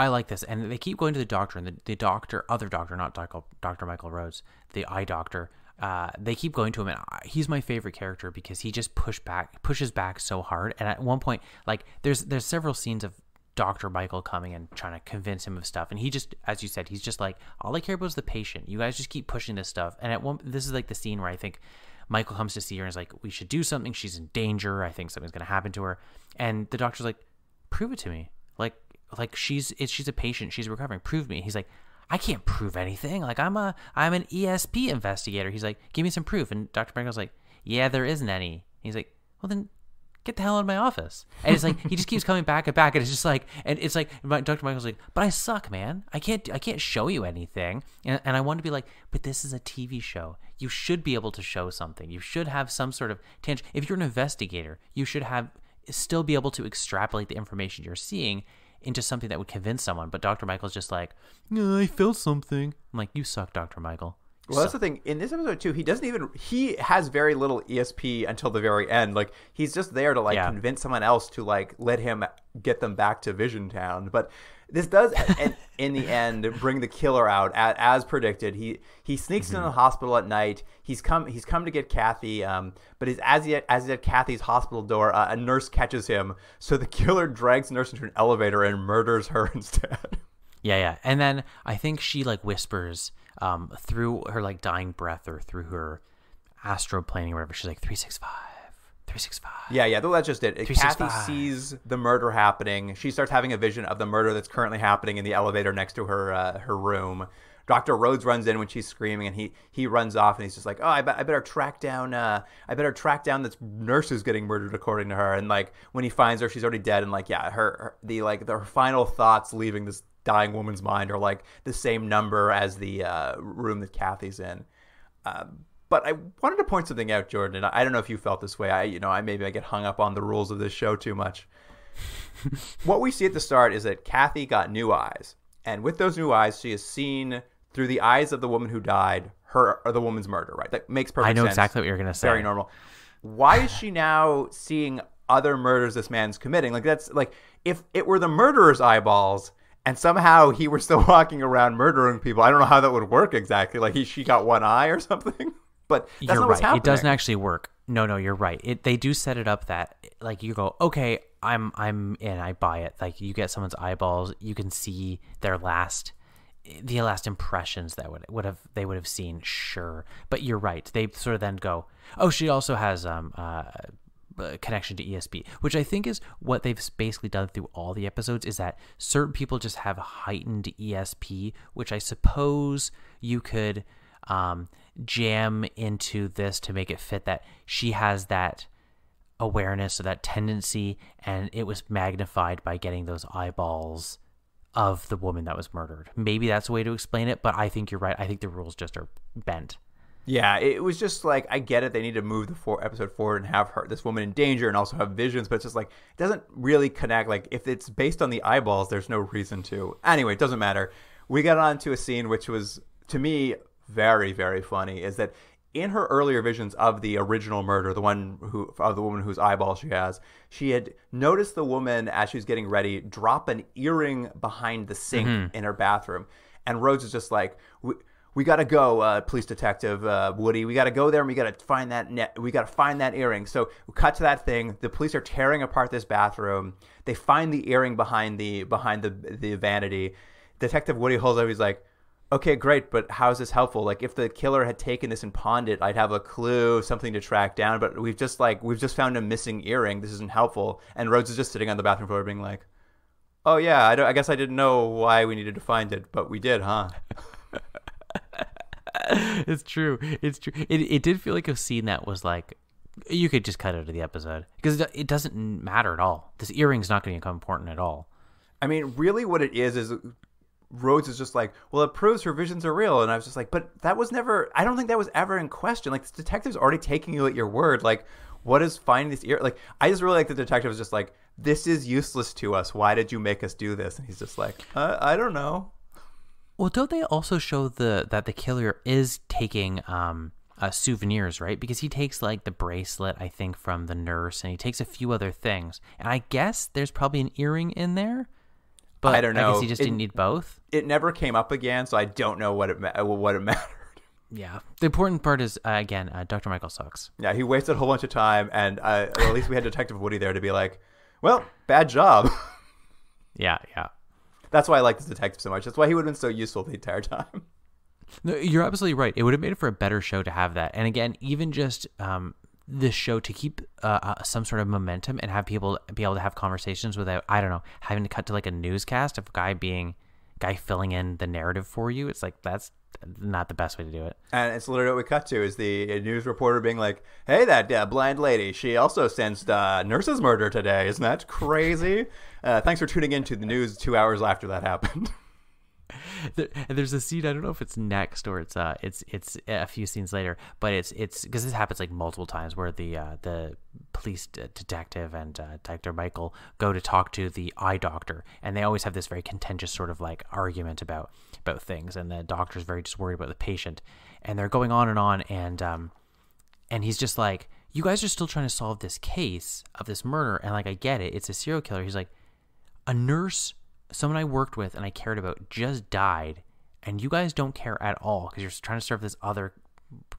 I like this, and they keep going to the doctor, and the, the doctor, other doctor, not Dr. Michael Rhodes, the eye doctor. Uh, they keep going to him, and he's my favorite character because he just push back, pushes back so hard. And at one point, like there's there's several scenes of Dr. Michael coming and trying to convince him of stuff. And he just, as you said, he's just like, all I care about is the patient. You guys just keep pushing this stuff. And at one, this is like the scene where I think Michael comes to see her and is like, we should do something. She's in danger. I think something's going to happen to her. And the doctor's like, prove it to me. Like, like she's she's a patient, she's recovering. Prove me." He's like, "I can't prove anything. Like I'm a I'm an ESP investigator." He's like, "Give me some proof." And Dr. Mangle's like, "Yeah, there isn't any." He's like, "Well then." Get the hell out of my office! And it's like he just keeps coming back and back, and it's just like, and it's like, Dr. Michael's like, but I suck, man. I can't, I can't show you anything, and, and I want to be like, but this is a TV show you should be able to show something. You should have some sort of tangent. If you're an investigator, you should have still be able to extrapolate the information you're seeing into something that would convince someone. But Dr. Michael's just like, yeah, I felt something. I'm like, you suck, Dr. Michael. Well, so. that's the thing. In this episode too, he doesn't even he has very little ESP until the very end. Like he's just there to like yeah. convince someone else to like let him get them back to Vision Town. But this does and in the end bring the killer out at, as predicted. He he sneaks mm-hmm. into the hospital at night. He's come he's come to get Kathy. Um, but as as he as he's at Kathy's hospital door, uh, a nurse catches him. So the killer drags nurse into an elevator and murders her instead. Yeah, yeah. And then I think she like whispers um, through her like dying breath or through her astroplaning or whatever. She's like three six five. 365. Yeah, yeah, that's just it. Kathy sees the murder happening. She starts having a vision of the murder that's currently happening in the elevator next to her uh, her room. Dr. Rhodes runs in when she's screaming and he he runs off and he's just like, "Oh, I, be- I better track down uh, I better track down this nurse who's getting murdered according to her." And like when he finds her, she's already dead and like yeah, her, her the like the, her final thoughts leaving this dying woman's mind are like the same number as the uh, room that Kathy's in. Uh, but I wanted to point something out, Jordan. I don't know if you felt this way. I, you know, I maybe I get hung up on the rules of this show too much. what we see at the start is that Kathy got new eyes, and with those new eyes, she has seen through the eyes of the woman who died her or the woman's murder. Right? That makes perfect. I know sense. exactly what you're going to say. Very normal. Why is she now seeing other murders this man's committing? Like that's like if it were the murderer's eyeballs, and somehow he was still walking around murdering people. I don't know how that would work exactly. Like he, she got one eye or something. But that's you're right. It doesn't actually work. No, no, you're right. It they do set it up that like you go, okay, I'm I'm in, I buy it. Like you get someone's eyeballs, you can see their last the last impressions that would would have they would have seen sure but you're right they sort of then go oh she also has um uh uh, connection to ESP, which I think is what they've basically done through all the episodes, is that certain people just have heightened ESP, which I suppose you could um, jam into this to make it fit that she has that awareness or that tendency, and it was magnified by getting those eyeballs of the woman that was murdered. Maybe that's a way to explain it, but I think you're right. I think the rules just are bent. Yeah, it was just like I get it. They need to move the four episode forward and have her this woman in danger and also have visions, but it's just like it doesn't really connect. Like if it's based on the eyeballs, there's no reason to. Anyway, it doesn't matter. We got on to a scene which was to me very very funny. Is that in her earlier visions of the original murder, the one who of the woman whose eyeball she has, she had noticed the woman as she was getting ready drop an earring behind the sink mm-hmm. in her bathroom, and Rhodes is just like we got to go, uh, police detective uh, Woody. We got to go there and we got to find that net. We got to find that earring. So we cut to that thing. The police are tearing apart this bathroom. They find the earring behind the behind the the vanity. Detective Woody holds up. He's like, "Okay, great, but how is this helpful? Like, if the killer had taken this and pawned it, I'd have a clue, something to track down. But we've just like we've just found a missing earring. This isn't helpful." And Rhodes is just sitting on the bathroom floor, being like, "Oh yeah, I, I guess I didn't know why we needed to find it, but we did, huh?" it's true. It's true. It it did feel like a scene that was like you could just cut out of the episode because it doesn't matter at all. This earring's not going to become important at all. I mean, really, what it is is Rhodes is just like, well, it proves her visions are real, and I was just like, but that was never. I don't think that was ever in question. Like, the detective's already taking you at your word. Like, what is finding this ear? Like, I just really like the detective was just like, this is useless to us. Why did you make us do this? And he's just like, uh, I don't know. Well, don't they also show the that the killer is taking um, uh, souvenirs, right? Because he takes like the bracelet, I think, from the nurse, and he takes a few other things. And I guess there's probably an earring in there. But I don't know. I guess he just it, didn't need both. It never came up again, so I don't know what it uh, what it mattered. Yeah, the important part is uh, again, uh, Dr. Michael sucks. Yeah, he wasted a whole bunch of time, and uh, at least we had Detective Woody there to be like, "Well, bad job." yeah, yeah. That's why I like this detective so much. That's why he would have been so useful the entire time. No, you're absolutely right. It would have made it for a better show to have that. And again, even just um, this show to keep uh, uh, some sort of momentum and have people be able to have conversations without, I don't know, having to cut to like a newscast of guy being guy filling in the narrative for you. It's like that's not the best way to do it. And it's literally what we cut to is the news reporter being like, "Hey, that uh, blind lady, she also sensed uh, nurse's murder today. Isn't that crazy?" Uh, thanks for tuning in to the news two hours after that happened. there's a scene I don't know if it's next or it's uh it's it's a few scenes later, but it's it's because this happens like multiple times where the uh, the police detective and uh, Michael go to talk to the eye doctor, and they always have this very contentious sort of like argument about about things, and the doctor's very just worried about the patient, and they're going on and on, and um and he's just like, you guys are still trying to solve this case of this murder, and like I get it, it's a serial killer. He's like, a nurse someone I worked with and I cared about just died, and you guys don't care at all because you're trying to serve this other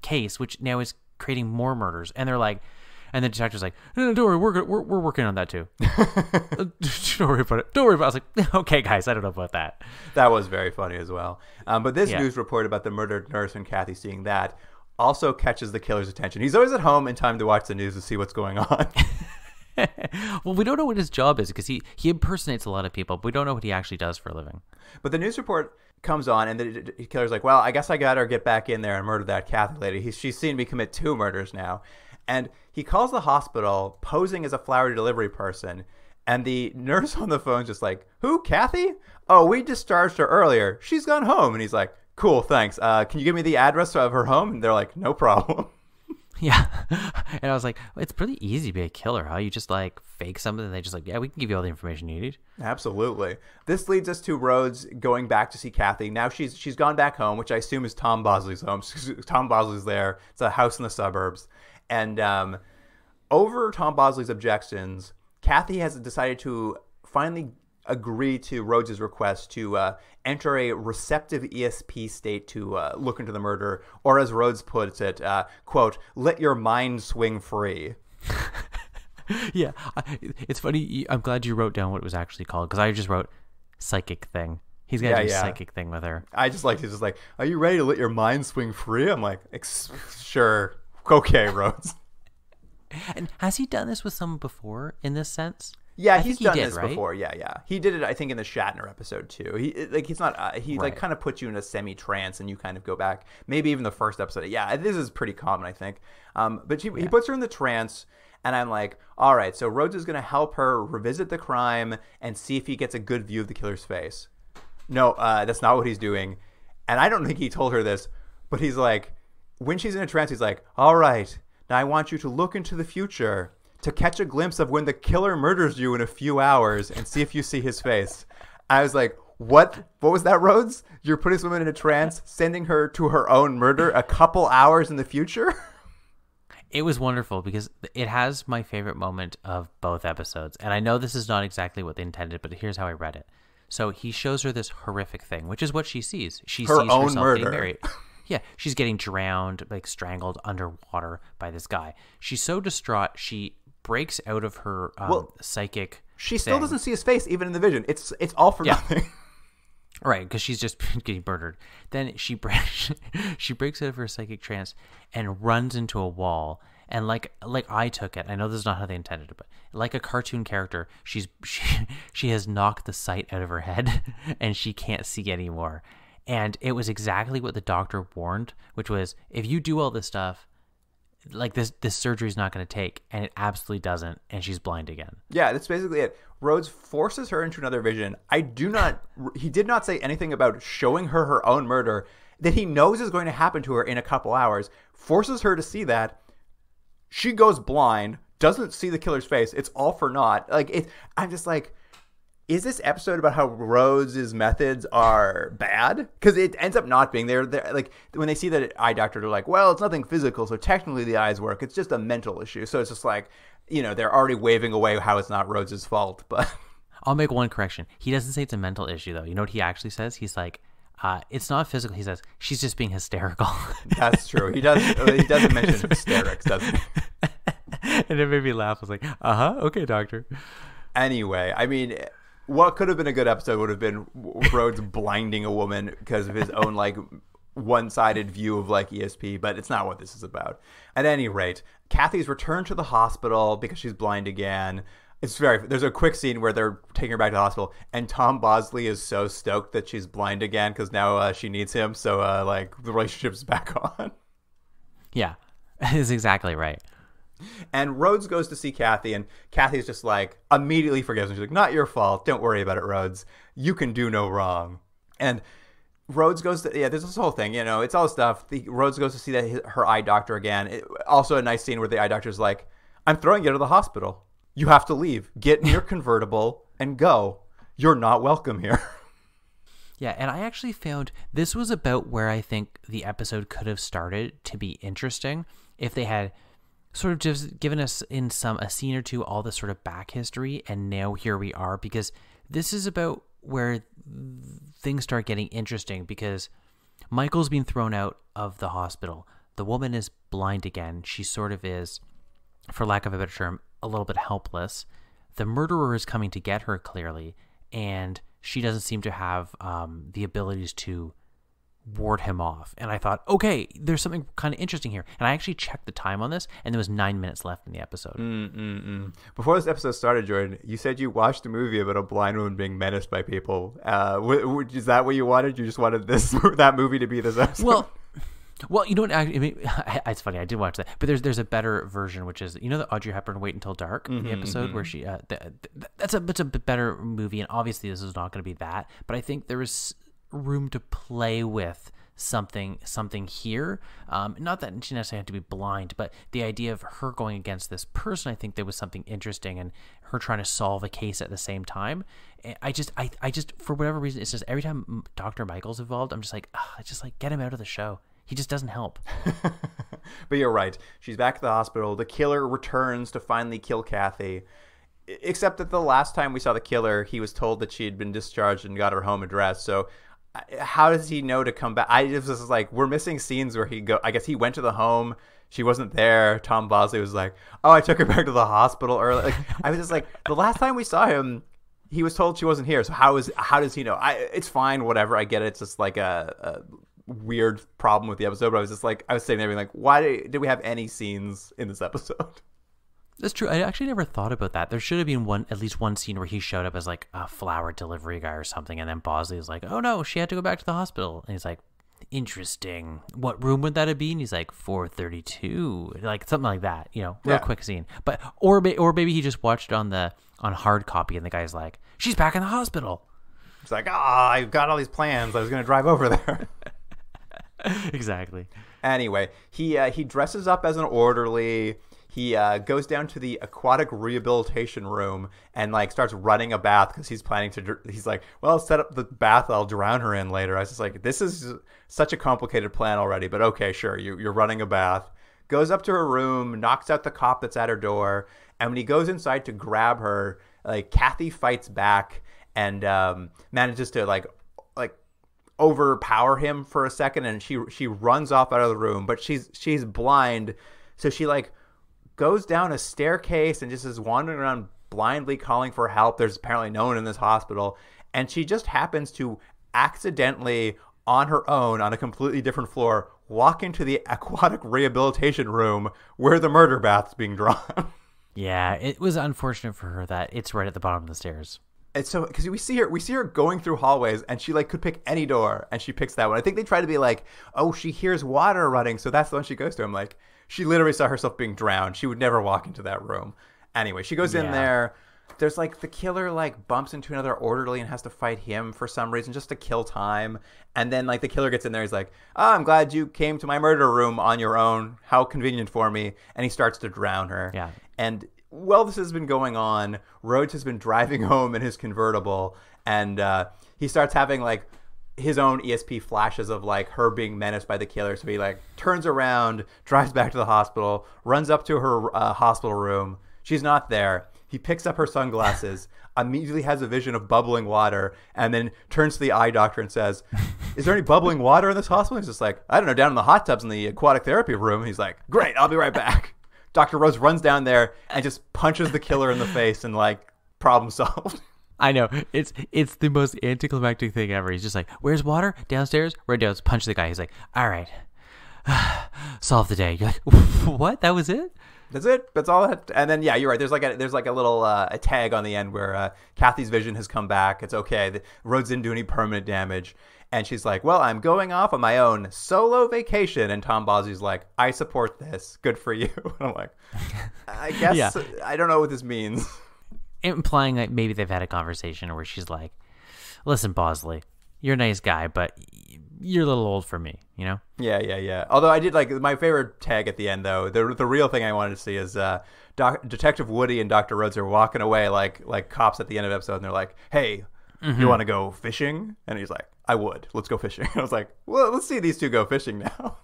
case, which now is creating more murders. And they're like, and the detective's like, no, no, don't worry, we're, we're, we're working on that too. Uh, don't worry about it. Don't worry about it. I was like, okay, guys, I don't know about that. That was very funny as well. Um, but this yeah. news report about the murdered nurse and Kathy seeing that also catches the killer's attention. He's always at home in time to watch the news to see what's going on. well, we don't know what his job is because he, he impersonates a lot of people, but we don't know what he actually does for a living. But the news report comes on, and the killer's like, well, I guess I got to get back in there and murder that Catholic lady. He, she's seen me commit two murders now. And he calls the hospital posing as a flower delivery person. And the nurse on the phone's just like, who, Kathy? Oh, we discharged her earlier. She's gone home. And he's like, cool, thanks. Uh, can you give me the address of her home? And they're like, no problem. Yeah. and I was like, it's pretty easy to be a killer, huh? You just like fake something and they just like, yeah, we can give you all the information you need. Absolutely. This leads us to Rhodes going back to see Kathy. Now she's she's gone back home, which I assume is Tom Bosley's home. Tom Bosley's there. It's a house in the suburbs. And um, over Tom Bosley's objections, Kathy has decided to finally agree to Rhodes's request to uh, enter a receptive ESP state to uh, look into the murder, or as Rhodes puts it, uh, "quote Let your mind swing free." yeah, it's funny. I'm glad you wrote down what it was actually called because I just wrote psychic thing. He's gonna yeah, do yeah. a psychic thing with her. I just like to just like, are you ready to let your mind swing free? I'm like, sure, okay, Rhodes. and has he done this with someone before in this sense? Yeah, I he's done he did, this right? before. Yeah, yeah, he did it. I think in the Shatner episode too. He like he's not. Uh, he right. like kind of puts you in a semi trance, and you kind of go back. Maybe even the first episode. Yeah, this is pretty common, I think. Um, but she, yeah. he puts her in the trance, and I'm like, all right, so Rhodes is gonna help her revisit the crime and see if he gets a good view of the killer's face. No, uh, that's not what he's doing, and I don't think he told her this, but he's like, when she's in a trance, he's like, all right, now I want you to look into the future to catch a glimpse of when the killer murders you in a few hours and see if you see his face. I was like, what? What was that, Rhodes? You're putting this woman in a trance, sending her to her own murder a couple hours in the future? It was wonderful because it has my favorite moment of both episodes. And I know this is not exactly what they intended, but here's how I read it. So he shows her this horrific thing, which is what she sees. She her sees own herself murder. getting married. Yeah, she's getting drowned, like strangled underwater by this guy. She's so distraught, she breaks out of her um, well, psychic. She still doesn't see his face even in the vision. It's it's all for yeah. nothing. Right, because she's just getting murdered. Then she she breaks out of her psychic trance and runs into a wall. And like like I took it, I know this is not how they intended it, but like a cartoon character, she's she she has knocked the sight out of her head, and she can't see anymore. And it was exactly what the doctor warned, which was if you do all this stuff, like this this surgery is not going to take and it absolutely doesn't and she's blind again yeah that's basically it rhodes forces her into another vision i do not he did not say anything about showing her her own murder that he knows is going to happen to her in a couple hours forces her to see that she goes blind doesn't see the killer's face it's all for naught like it i'm just like is this episode about how Rose's methods are bad? Because it ends up not being. there. like when they see that eye doctor, they're like, well, it's nothing physical, so technically the eyes work. It's just a mental issue. So it's just like, you know, they're already waving away how it's not Rose's fault. But I'll make one correction. He doesn't say it's a mental issue though. You know what he actually says? He's like, uh, it's not physical. He says she's just being hysterical. That's true. He does. Uh, he doesn't mention hysterics, doesn't he? and it made me laugh. I was like, uh huh. Okay, doctor. Anyway, I mean, what could have been a good episode would have been Rhodes blinding a woman because of his own like one-sided view of like ESP, but it's not what this is about. At any rate, Kathy's returned to the hospital because she's blind again. It's very. There's a quick scene where they're taking her back to the hospital, and Tom Bosley is so stoked that she's blind again because now uh, she needs him. So uh, like the relationship's back on. Yeah, is exactly right. And Rhodes goes to see Kathy, and Kathy's just like immediately forgives him. She's like, "Not your fault. Don't worry about it, Rhodes. You can do no wrong." And Rhodes goes to yeah. There's this whole thing, you know. It's all stuff. The Rhodes goes to see that her eye doctor again. It, also, a nice scene where the eye doctor's like, "I'm throwing you out of the hospital. You have to leave. Get in your convertible and go. You're not welcome here." Yeah, and I actually found this was about where I think the episode could have started to be interesting if they had sort of just given us in some a scene or two all the sort of back history and now here we are because this is about where things start getting interesting because Michael's been thrown out of the hospital. The woman is blind again. She sort of is, for lack of a better term, a little bit helpless. The murderer is coming to get her clearly, and she doesn't seem to have um, the abilities to ward him off. And I thought, okay, there's something kind of interesting here. And I actually checked the time on this, and there was nine minutes left in the episode. Mm, mm, mm. Before this episode started, Jordan, you said you watched a movie about a blind woman being menaced by people. Uh, w- w- is that what you wanted? You just wanted this that movie to be this episode? Well. Well, you know what? I, mean, it's funny. I did watch that, but there's there's a better version, which is you know the Audrey Hepburn "Wait Until Dark" mm-hmm, the episode mm-hmm. where she uh, that's a that's a better movie, and obviously this is not going to be that. But I think there is room to play with something something here. Um, not that she necessarily had to be blind, but the idea of her going against this person, I think there was something interesting, and her trying to solve a case at the same time. I just, I, I just, for whatever reason, it's just every time Doctor Michael's involved, I'm just like, just like get him out of the show. He just doesn't help. but you're right. She's back at the hospital. The killer returns to finally kill Kathy. Except that the last time we saw the killer, he was told that she had been discharged and got her home address. So how does he know to come back? I just was like, we're missing scenes where he go. I guess he went to the home. She wasn't there. Tom Bosley was like, oh, I took her back to the hospital early. Like, I was just like, the last time we saw him, he was told she wasn't here. So how is how does he know? I it's fine, whatever. I get it. It's just like a, a weird problem with the episode. But I was just like, I was sitting there being like, why did, did we have any scenes in this episode? That's true. I actually never thought about that. There should have been one, at least one scene where he showed up as like a flower delivery guy or something, and then Bosley is like, "Oh no, she had to go back to the hospital," and he's like, "Interesting. What room would that have been?" He's like, "432," like something like that. You know, real yeah. quick scene. But or or maybe he just watched on the on hard copy, and the guy's like, "She's back in the hospital." It's like, ah, oh, I've got all these plans. I was going to drive over there. exactly. Anyway, he uh, he dresses up as an orderly he uh, goes down to the aquatic rehabilitation room and like starts running a bath because he's planning to. He's like, "Well, I'll set up the bath I'll drown her in later." I was just like, "This is such a complicated plan already." But okay, sure, you, you're running a bath. Goes up to her room, knocks out the cop that's at her door, and when he goes inside to grab her, like Kathy fights back and um, manages to like like overpower him for a second, and she she runs off out of the room, but she's she's blind, so she like goes down a staircase and just is wandering around blindly calling for help. There's apparently no one in this hospital. And she just happens to accidentally, on her own, on a completely different floor, walk into the aquatic rehabilitation room where the murder bath's being drawn. yeah, it was unfortunate for her that it's right at the bottom of the stairs. And so, because we see her, we see her going through hallways, and she like could pick any door, and she picks that one. I think they try to be like, "Oh, she hears water running, so that's the one she goes to." I'm like, she literally saw herself being drowned. She would never walk into that room. Anyway, she goes yeah. in there. There's like the killer like bumps into another orderly and has to fight him for some reason just to kill time. And then like the killer gets in there, he's like, oh, "I'm glad you came to my murder room on your own. How convenient for me." And he starts to drown her. Yeah. And while this has been going on, Rhodes has been driving home in his convertible, and uh, he starts having like his own ESP flashes of like her being menaced by the killer. So he like turns around, drives back to the hospital, runs up to her uh, hospital room. She's not there. He picks up her sunglasses, immediately has a vision of bubbling water, and then turns to the eye doctor and says, Is there any bubbling water in this hospital? He's just like, I don't know, down in the hot tubs in the aquatic therapy room. He's like, Great, I'll be right back. Dr. Rose runs down there and just punches the killer in the face and like problem solved. I know it's it's the most anticlimactic thing ever. He's just like, "Where's water? Downstairs? Right downstairs." Punch the guy. He's like, "All right, solve the day." You're like, "What? That was it?" That's it. That's all. That, and then yeah, you're right. There's like a there's like a little uh, a tag on the end where uh, Kathy's vision has come back. It's okay. The roads didn't do any permanent damage. And she's like, "Well, I'm going off on my own solo vacation." And Tom Bosley's like, "I support this. Good for you." And I'm like, "I guess yeah. I don't know what this means." implying that maybe they've had a conversation where she's like, "Listen, Bosley, you're a nice guy, but you're a little old for me," you know? Yeah, yeah, yeah. Although I did like my favorite tag at the end though. The the real thing I wanted to see is uh, Doc, Detective Woody and Doctor Rhodes are walking away like like cops at the end of the episode, and they're like, "Hey." Mm-hmm. You want to go fishing? And he's like, I would. Let's go fishing. I was like, well, let's see these two go fishing now.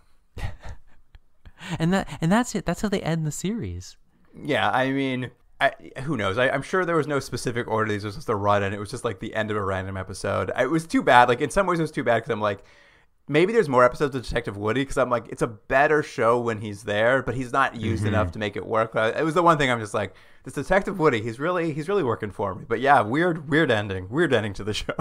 and that and that's it. That's how they end the series. Yeah, I mean, I, who knows? I, am sure there was no specific order. These was just a run, and it was just like the end of a random episode. it was too bad. Like in some ways, it was too bad because I'm like, maybe there's more episodes of Detective Woody because I'm like, it's a better show when he's there, but he's not used mm-hmm. enough to make it work. Uh, it was the one thing I'm just like, this Detective Woody, he's really he's really working for me. But yeah, weird weird ending, weird ending to the show.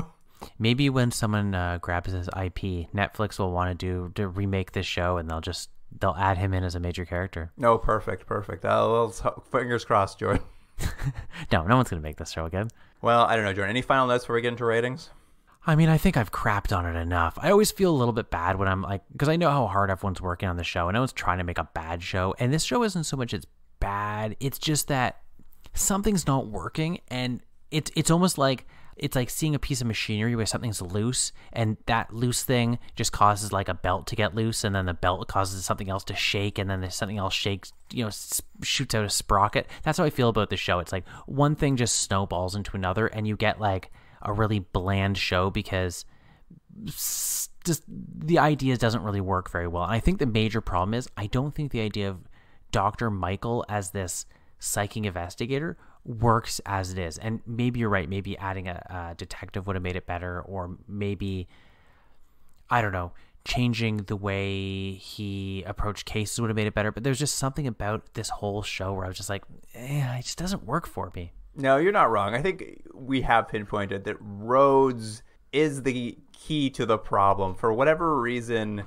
Maybe when someone uh, grabs his IP, Netflix will want to do to remake this show, and they'll just they'll add him in as a major character. No, perfect, perfect. Uh, fingers crossed, Jordan. no, no one's gonna make this show again. Well, I don't know, Jordan. Any final notes before we get into ratings? I mean, I think I've crapped on it enough. I always feel a little bit bad when I'm like, because I know how hard everyone's working on the show, and one's trying to make a bad show. And this show isn't so much it's bad; it's just that something's not working, and it's it's almost like it's like seeing a piece of machinery where something's loose and that loose thing just causes like a belt to get loose and then the belt causes something else to shake and then there's something else shakes, you know, shoots out a sprocket. That's how I feel about the show. It's like one thing just snowballs into another and you get like a really bland show because just the idea doesn't really work very well. And I think the major problem is I don't think the idea of Dr. Michael as this psyching investigator works as it is. And maybe you're right. Maybe adding a, a detective would have made it better, or maybe I don't know, changing the way he approached cases would have made it better. But there's just something about this whole show where I was just like, eh, it just doesn't work for me. No, you're not wrong. I think we have pinpointed that Rhodes is the key to the problem. For whatever reason,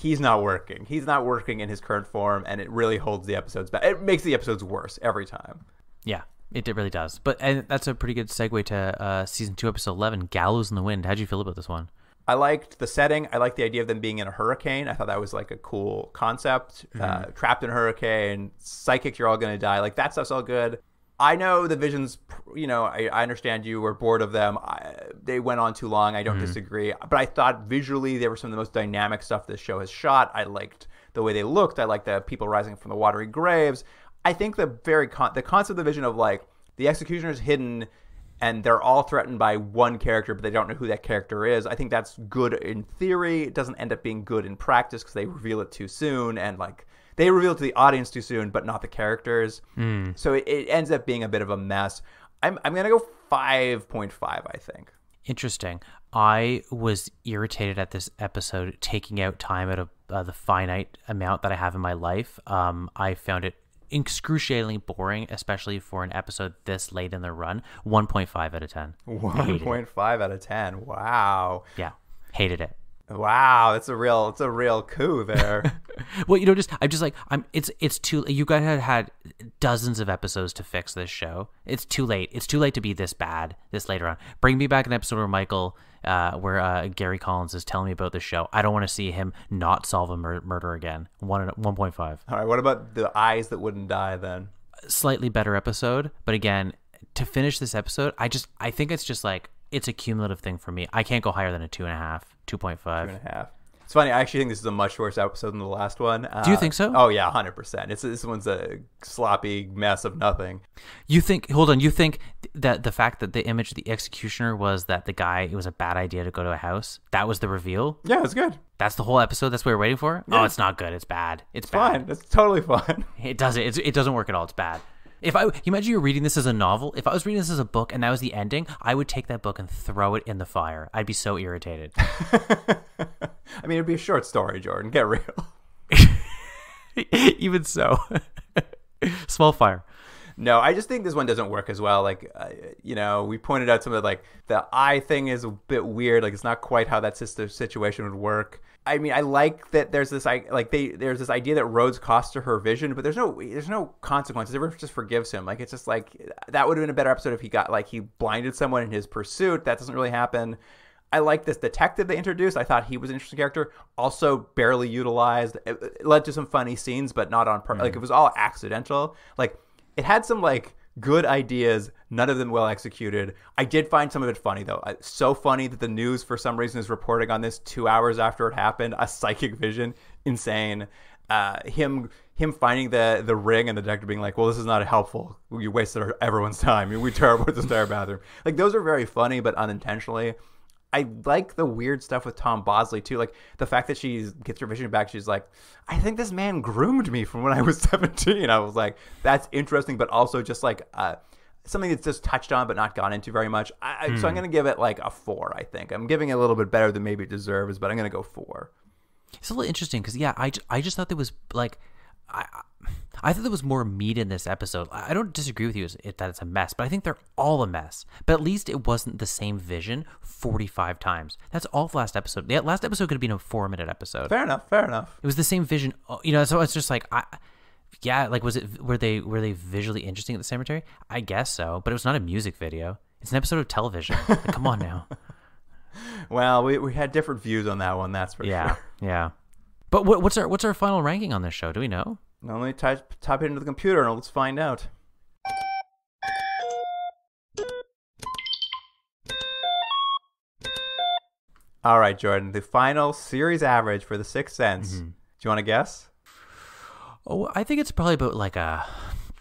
he's not working. He's not working in his current form, and it really holds the episodes back. It makes the episodes worse every time. Yeah. It really does. But and that's a pretty good segue to uh, season two, episode eleven, "Gallows in the Wind." How'd you feel about this one? I liked the setting. I liked the idea of them being in a hurricane. I thought that was like a cool concept. Uh, mm-hmm. Uh, trapped in a hurricane, psychic, you're all gonna die. Like that stuff's all good. I know the visions. You know, I, I understand you were bored of them. I, they went on too long. I don't mm-hmm. disagree, but I thought visually they were some of the most dynamic stuff this show has shot. I liked the way they looked. I liked the people rising from the watery graves. I think the very con- the concept of the vision of like the executioner's hidden and they're all threatened by one character, but they don't know who that character is. I think that's good in theory. It doesn't end up being good in practice because they reveal it too soon and like they reveal it to the audience too soon, but not the characters. Mm. So it, it, ends up being a bit of a mess. I'm I'm gonna go five point five. I think. Interesting. I was irritated at this episode taking out time out of uh, the finite amount that I have in my life. Um, I found it excruciatingly boring, especially for an episode this late in the run. 1.5 out of 10. 1.5 out of 10. Wow. Yeah. Hated it. Wow, it's a real it's a real coup there. well, you know, just I'm just like I'm. It's it's too. You guys had had dozens of episodes to fix this show. It's too late. It's too late to be this bad this later on. Bring me back an episode where Michael, uh, where uh, Gary Collins is telling me about the show. I don't want to see him not solve a mur- murder again. One one point five. All right. What about the eyes that wouldn't die then? Slightly better episode, but again, to finish this episode, I just I think it's just like it's a cumulative thing for me. I can't go higher than a two and a half, 2.5. Two and It's funny. I actually think this is a much worse episode than the last one. Uh, Do you uh, think so? Oh yeah, hundred percent. It's this one's a sloppy mess of nothing. You think? Hold on. You think that the fact that the image of the executioner was that the guy it was a bad idea to go to a house. That was the reveal. Yeah, it's good. That's the whole episode. That's what we we're waiting for. Oh, yeah. Oh, it's not good. It's bad. It's, it's bad. fine. It's totally fine. It doesn't. It's, it doesn't work at all. It's bad. If I imagine you're reading this as a novel, if I was reading this as a book and that was the ending, I would take that book and throw it in the fire. I'd be so irritated. I mean, it'd be a short story, Jordan. Get real. Even so, small fire. No, I just think this one doesn't work as well. Like, uh, you know, we pointed out some of the, like the eye thing is a bit weird. Like, it's not quite how that sister situation would work. I mean, I like that there's this like they there's this idea that Rhodes costs her her vision, but there's no there's no consequences. Everyone just forgives him. Like it's just like that would have been a better episode if he got like he blinded someone in his pursuit. That doesn't really happen. I like this detective they introduced. I thought he was an interesting character. Also, barely utilized. It led to some funny scenes, but not on purpose. Mm-hmm. Like it was all accidental. Like it had some like good ideas, none of them well executed. I did find some of it funny though. So funny that the news for some reason is reporting on this 2 hours after it happened, a psychic vision, insane. Uh, him him finding the the ring and the doctor being like, "Well, this is not helpful. You wasted everyone's time. We terrible apart the entire bathroom." Like those are very funny, but unintentionally. I like the weird stuff with Tom Bosley too, like the fact that she gets her vision back. She's like, I think this man groomed me from when I was seventeen. I was like, that's interesting, but also just like uh, something that's just touched on but not gone into very much. I, hmm. So I'm hmm. gonna give it like a four. I think I'm giving it a little bit better than maybe it deserves, but I'm gonna go four. It's a little interesting because yeah, I, I just thought there was like I, I thought there was more meat in this episode. I don't disagree with you that it's a mess, but I think they're all a mess. But at least it wasn't the same vision 45 times. That's all the last episode. The last episode could have been a four minute episode. Fair enough. Fair enough. It was the same vision. Uh, you know, so it's just like, I, yeah, like was it were they were they visually interesting at the cemetery? I guess so, but it was not a music video. It's an episode of television. Like, come on now. Well, we, we had different views on that one. That's for yeah, sure. Yeah. But what, what's our what's our final ranking on this show? Do we know? Now let me type type it into the computer and let's find out. All right, Jordan. The final series average for the Sixth Sense. Mm -hmm. Do you want to guess? Oh, I think it's probably about like a.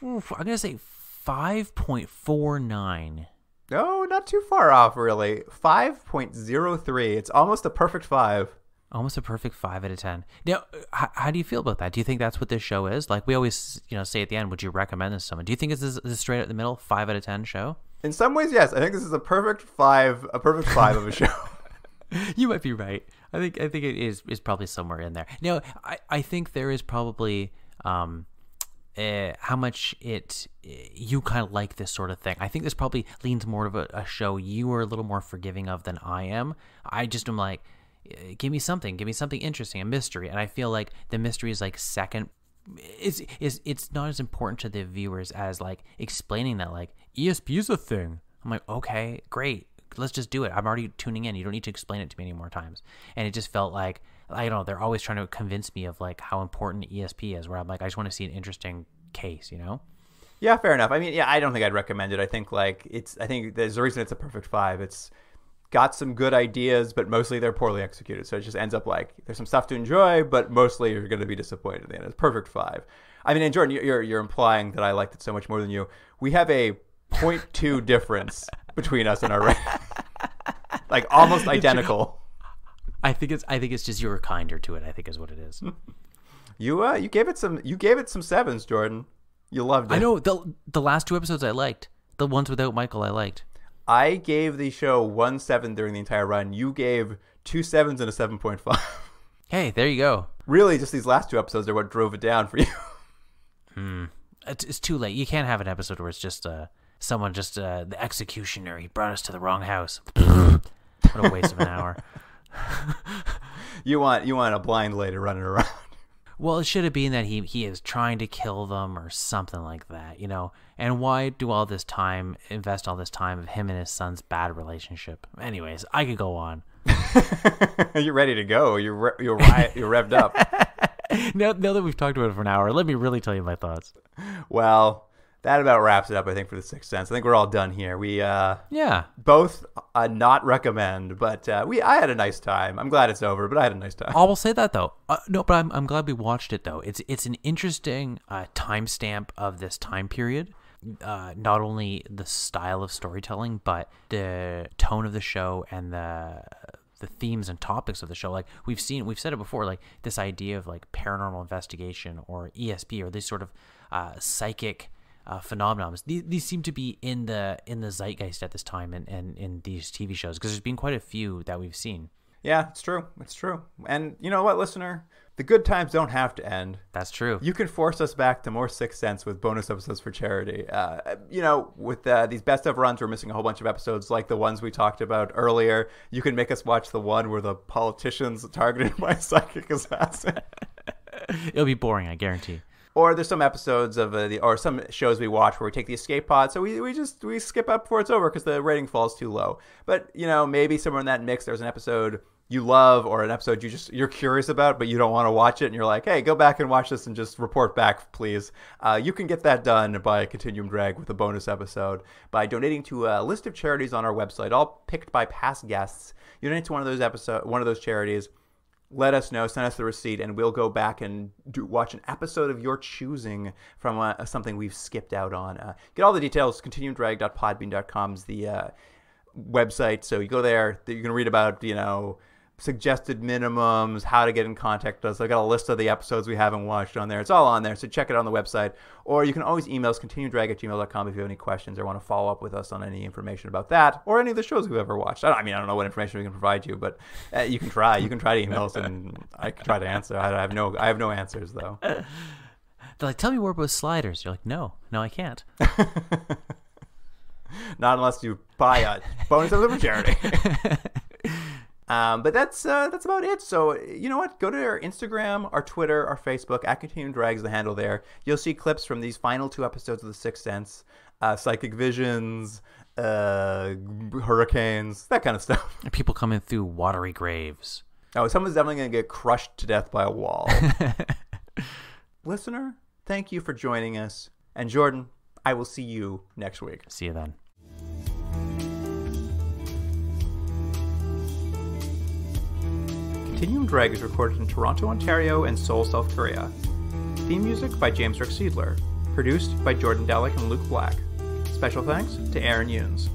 I'm gonna say five point four nine. No, not too far off, really. Five point zero three. It's almost a perfect five almost a perfect five out of ten. Now, how, uh, how, do you feel about that? Do you think that's what this show is? Like we always, you know, say at the end, would you recommend this to someone? Do you think this is, straight out the middle, five out of ten show? In some ways, yes. I think this is a perfect five, a perfect five of a show. you might be right. I think I think it is is probably somewhere in there. Now, I I think there is probably. Um, uh, how much it eh, you kind of like this sort of thing. I think this probably leans more of a, a show you are a little more forgiving of than I am. I just am like, uh, give me something give me something interesting a mystery and i feel like the mystery is like second it's, it's it's not as important to the viewers as like explaining that like esp is a thing i'm like okay great let's just do it i'm already tuning in you don't need to explain it to me any more times and it just felt like i don't know they're always trying to convince me of like how important esp is where i'm like i just want to see an interesting case you know yeah fair enough i mean yeah i don't think i'd recommend it i think like it's i think there's a reason it's a perfect five it's got some good ideas, but mostly they're poorly executed. So it just ends up like there's some stuff to enjoy, but mostly you're going to be disappointed in the end. It's perfect five. I mean, and Jordan, you're you're implying that I liked it so much more than you. We have a 0.2 difference between us and our like almost identical. I think it's I think it's just you were kinder to it. I think is what it is. you uh you gave it some you gave it some sevens, Jordan. You loved it. I know the the last two episodes I liked. The ones without Michael I liked. I gave the show one seven during the entire run. You gave two sevens and a seven point five. Hey, there you go. Really, just these last two episodes are what drove it down for you. Hmm. It's, too late. You can't have an episode where it's just uh, someone just uh, the executioner. He brought us to the wrong house. what a waste of an hour. you want you want a blind lady running around well, it should have been that he he is trying to kill them or something like that, you know. And why do all this time invest all this time of him and his son's bad relationship? Anyways, I could go on. you're ready to go. You're re- you're riot, you're revved up. now, now that we've talked about it for an hour, let me really tell you my thoughts. Well, that about wraps it up, I think, for the Sixth Sense. I think we're all done here. We uh, yeah, both uh, not recommend, but uh, we I had a nice time. I'm glad it's over, but I had a nice time. I will say that though. Uh, no, but I'm I'm glad we watched it though. It's it's an interesting uh, timestamp of this time period. Uh, not only the style of storytelling, but the tone of the show and the the themes and topics of the show. Like we've seen, we've said it before, like this idea of like paranormal investigation or ESP or this sort of uh, psychic uh, phenomenons. These, these seem to be in the in the zeitgeist at this time and and in these TV shows because there's been quite a few that we've seen. Yeah, it's true. It's true. And you know what, listener? The good times don't have to end. That's true. You can force us back to more Sixth Sense with bonus episodes for charity. Uh, you know, with uh, these best of runs, we're missing a whole bunch of episodes like the ones we talked about earlier. You can make us watch the one where the politician's targeted by a psychic assassin. It'll be boring, I guarantee. Or there's some episodes of uh, the or some shows we watch where we take the escape pod, so we, we just we skip up before it's over because the rating falls too low. But you know maybe somewhere in that mix there's an episode you love or an episode you just you're curious about but you don't want to watch it and you're like hey go back and watch this and just report back please uh, you can get that done by continuum drag with a bonus episode by donating to a list of charities on our website all picked by past guests you donate to one of those episode one of those charities let us know, send us the receipt, and we'll go back and do, watch an episode of your choosing from uh, something we've skipped out on. Uh, get all the details. ContinuumDrag.podbean.com is the uh, website, so you go there. You can read about you know suggested minimums, how to get in contact with us. I got a list of the episodes we haven't watched on there. It's all on there, so check it out on the website. Or you can always email us, continuedrag at gmail.com if you have any questions or want to follow up with us on any information about that or any of the shows we've ever watched. I, I mean, I don't know what information we can provide you, but uh, you can try. You can try to email us, and I can try to answer. I have no, I have no answers though. They're like, tell me more about sliders. You're like, no, no, I can't. Not unless you buy a bonus of the charity. Um, but that's uh, that's about it. So you know what? Go to our Instagram, our Twitter, our Facebook. At Continuum Drags the handle there. You'll see clips from these final two episodes of The Sixth Sense, uh, Psychic Visions, uh, hurricanes, that kind of stuff. And people coming through watery graves. Oh, someone's definitely going to get crushed to death by a wall. Listener, thank you for joining us. And Jordan, I will see you next week. See you then. Continuum Drag is recorded in Toronto, Ontario, and Seoul, South Korea. Theme music by James Rick Seidler. Produced by Jordan Dalek and Luke Black. Special thanks to Aaron Yunes.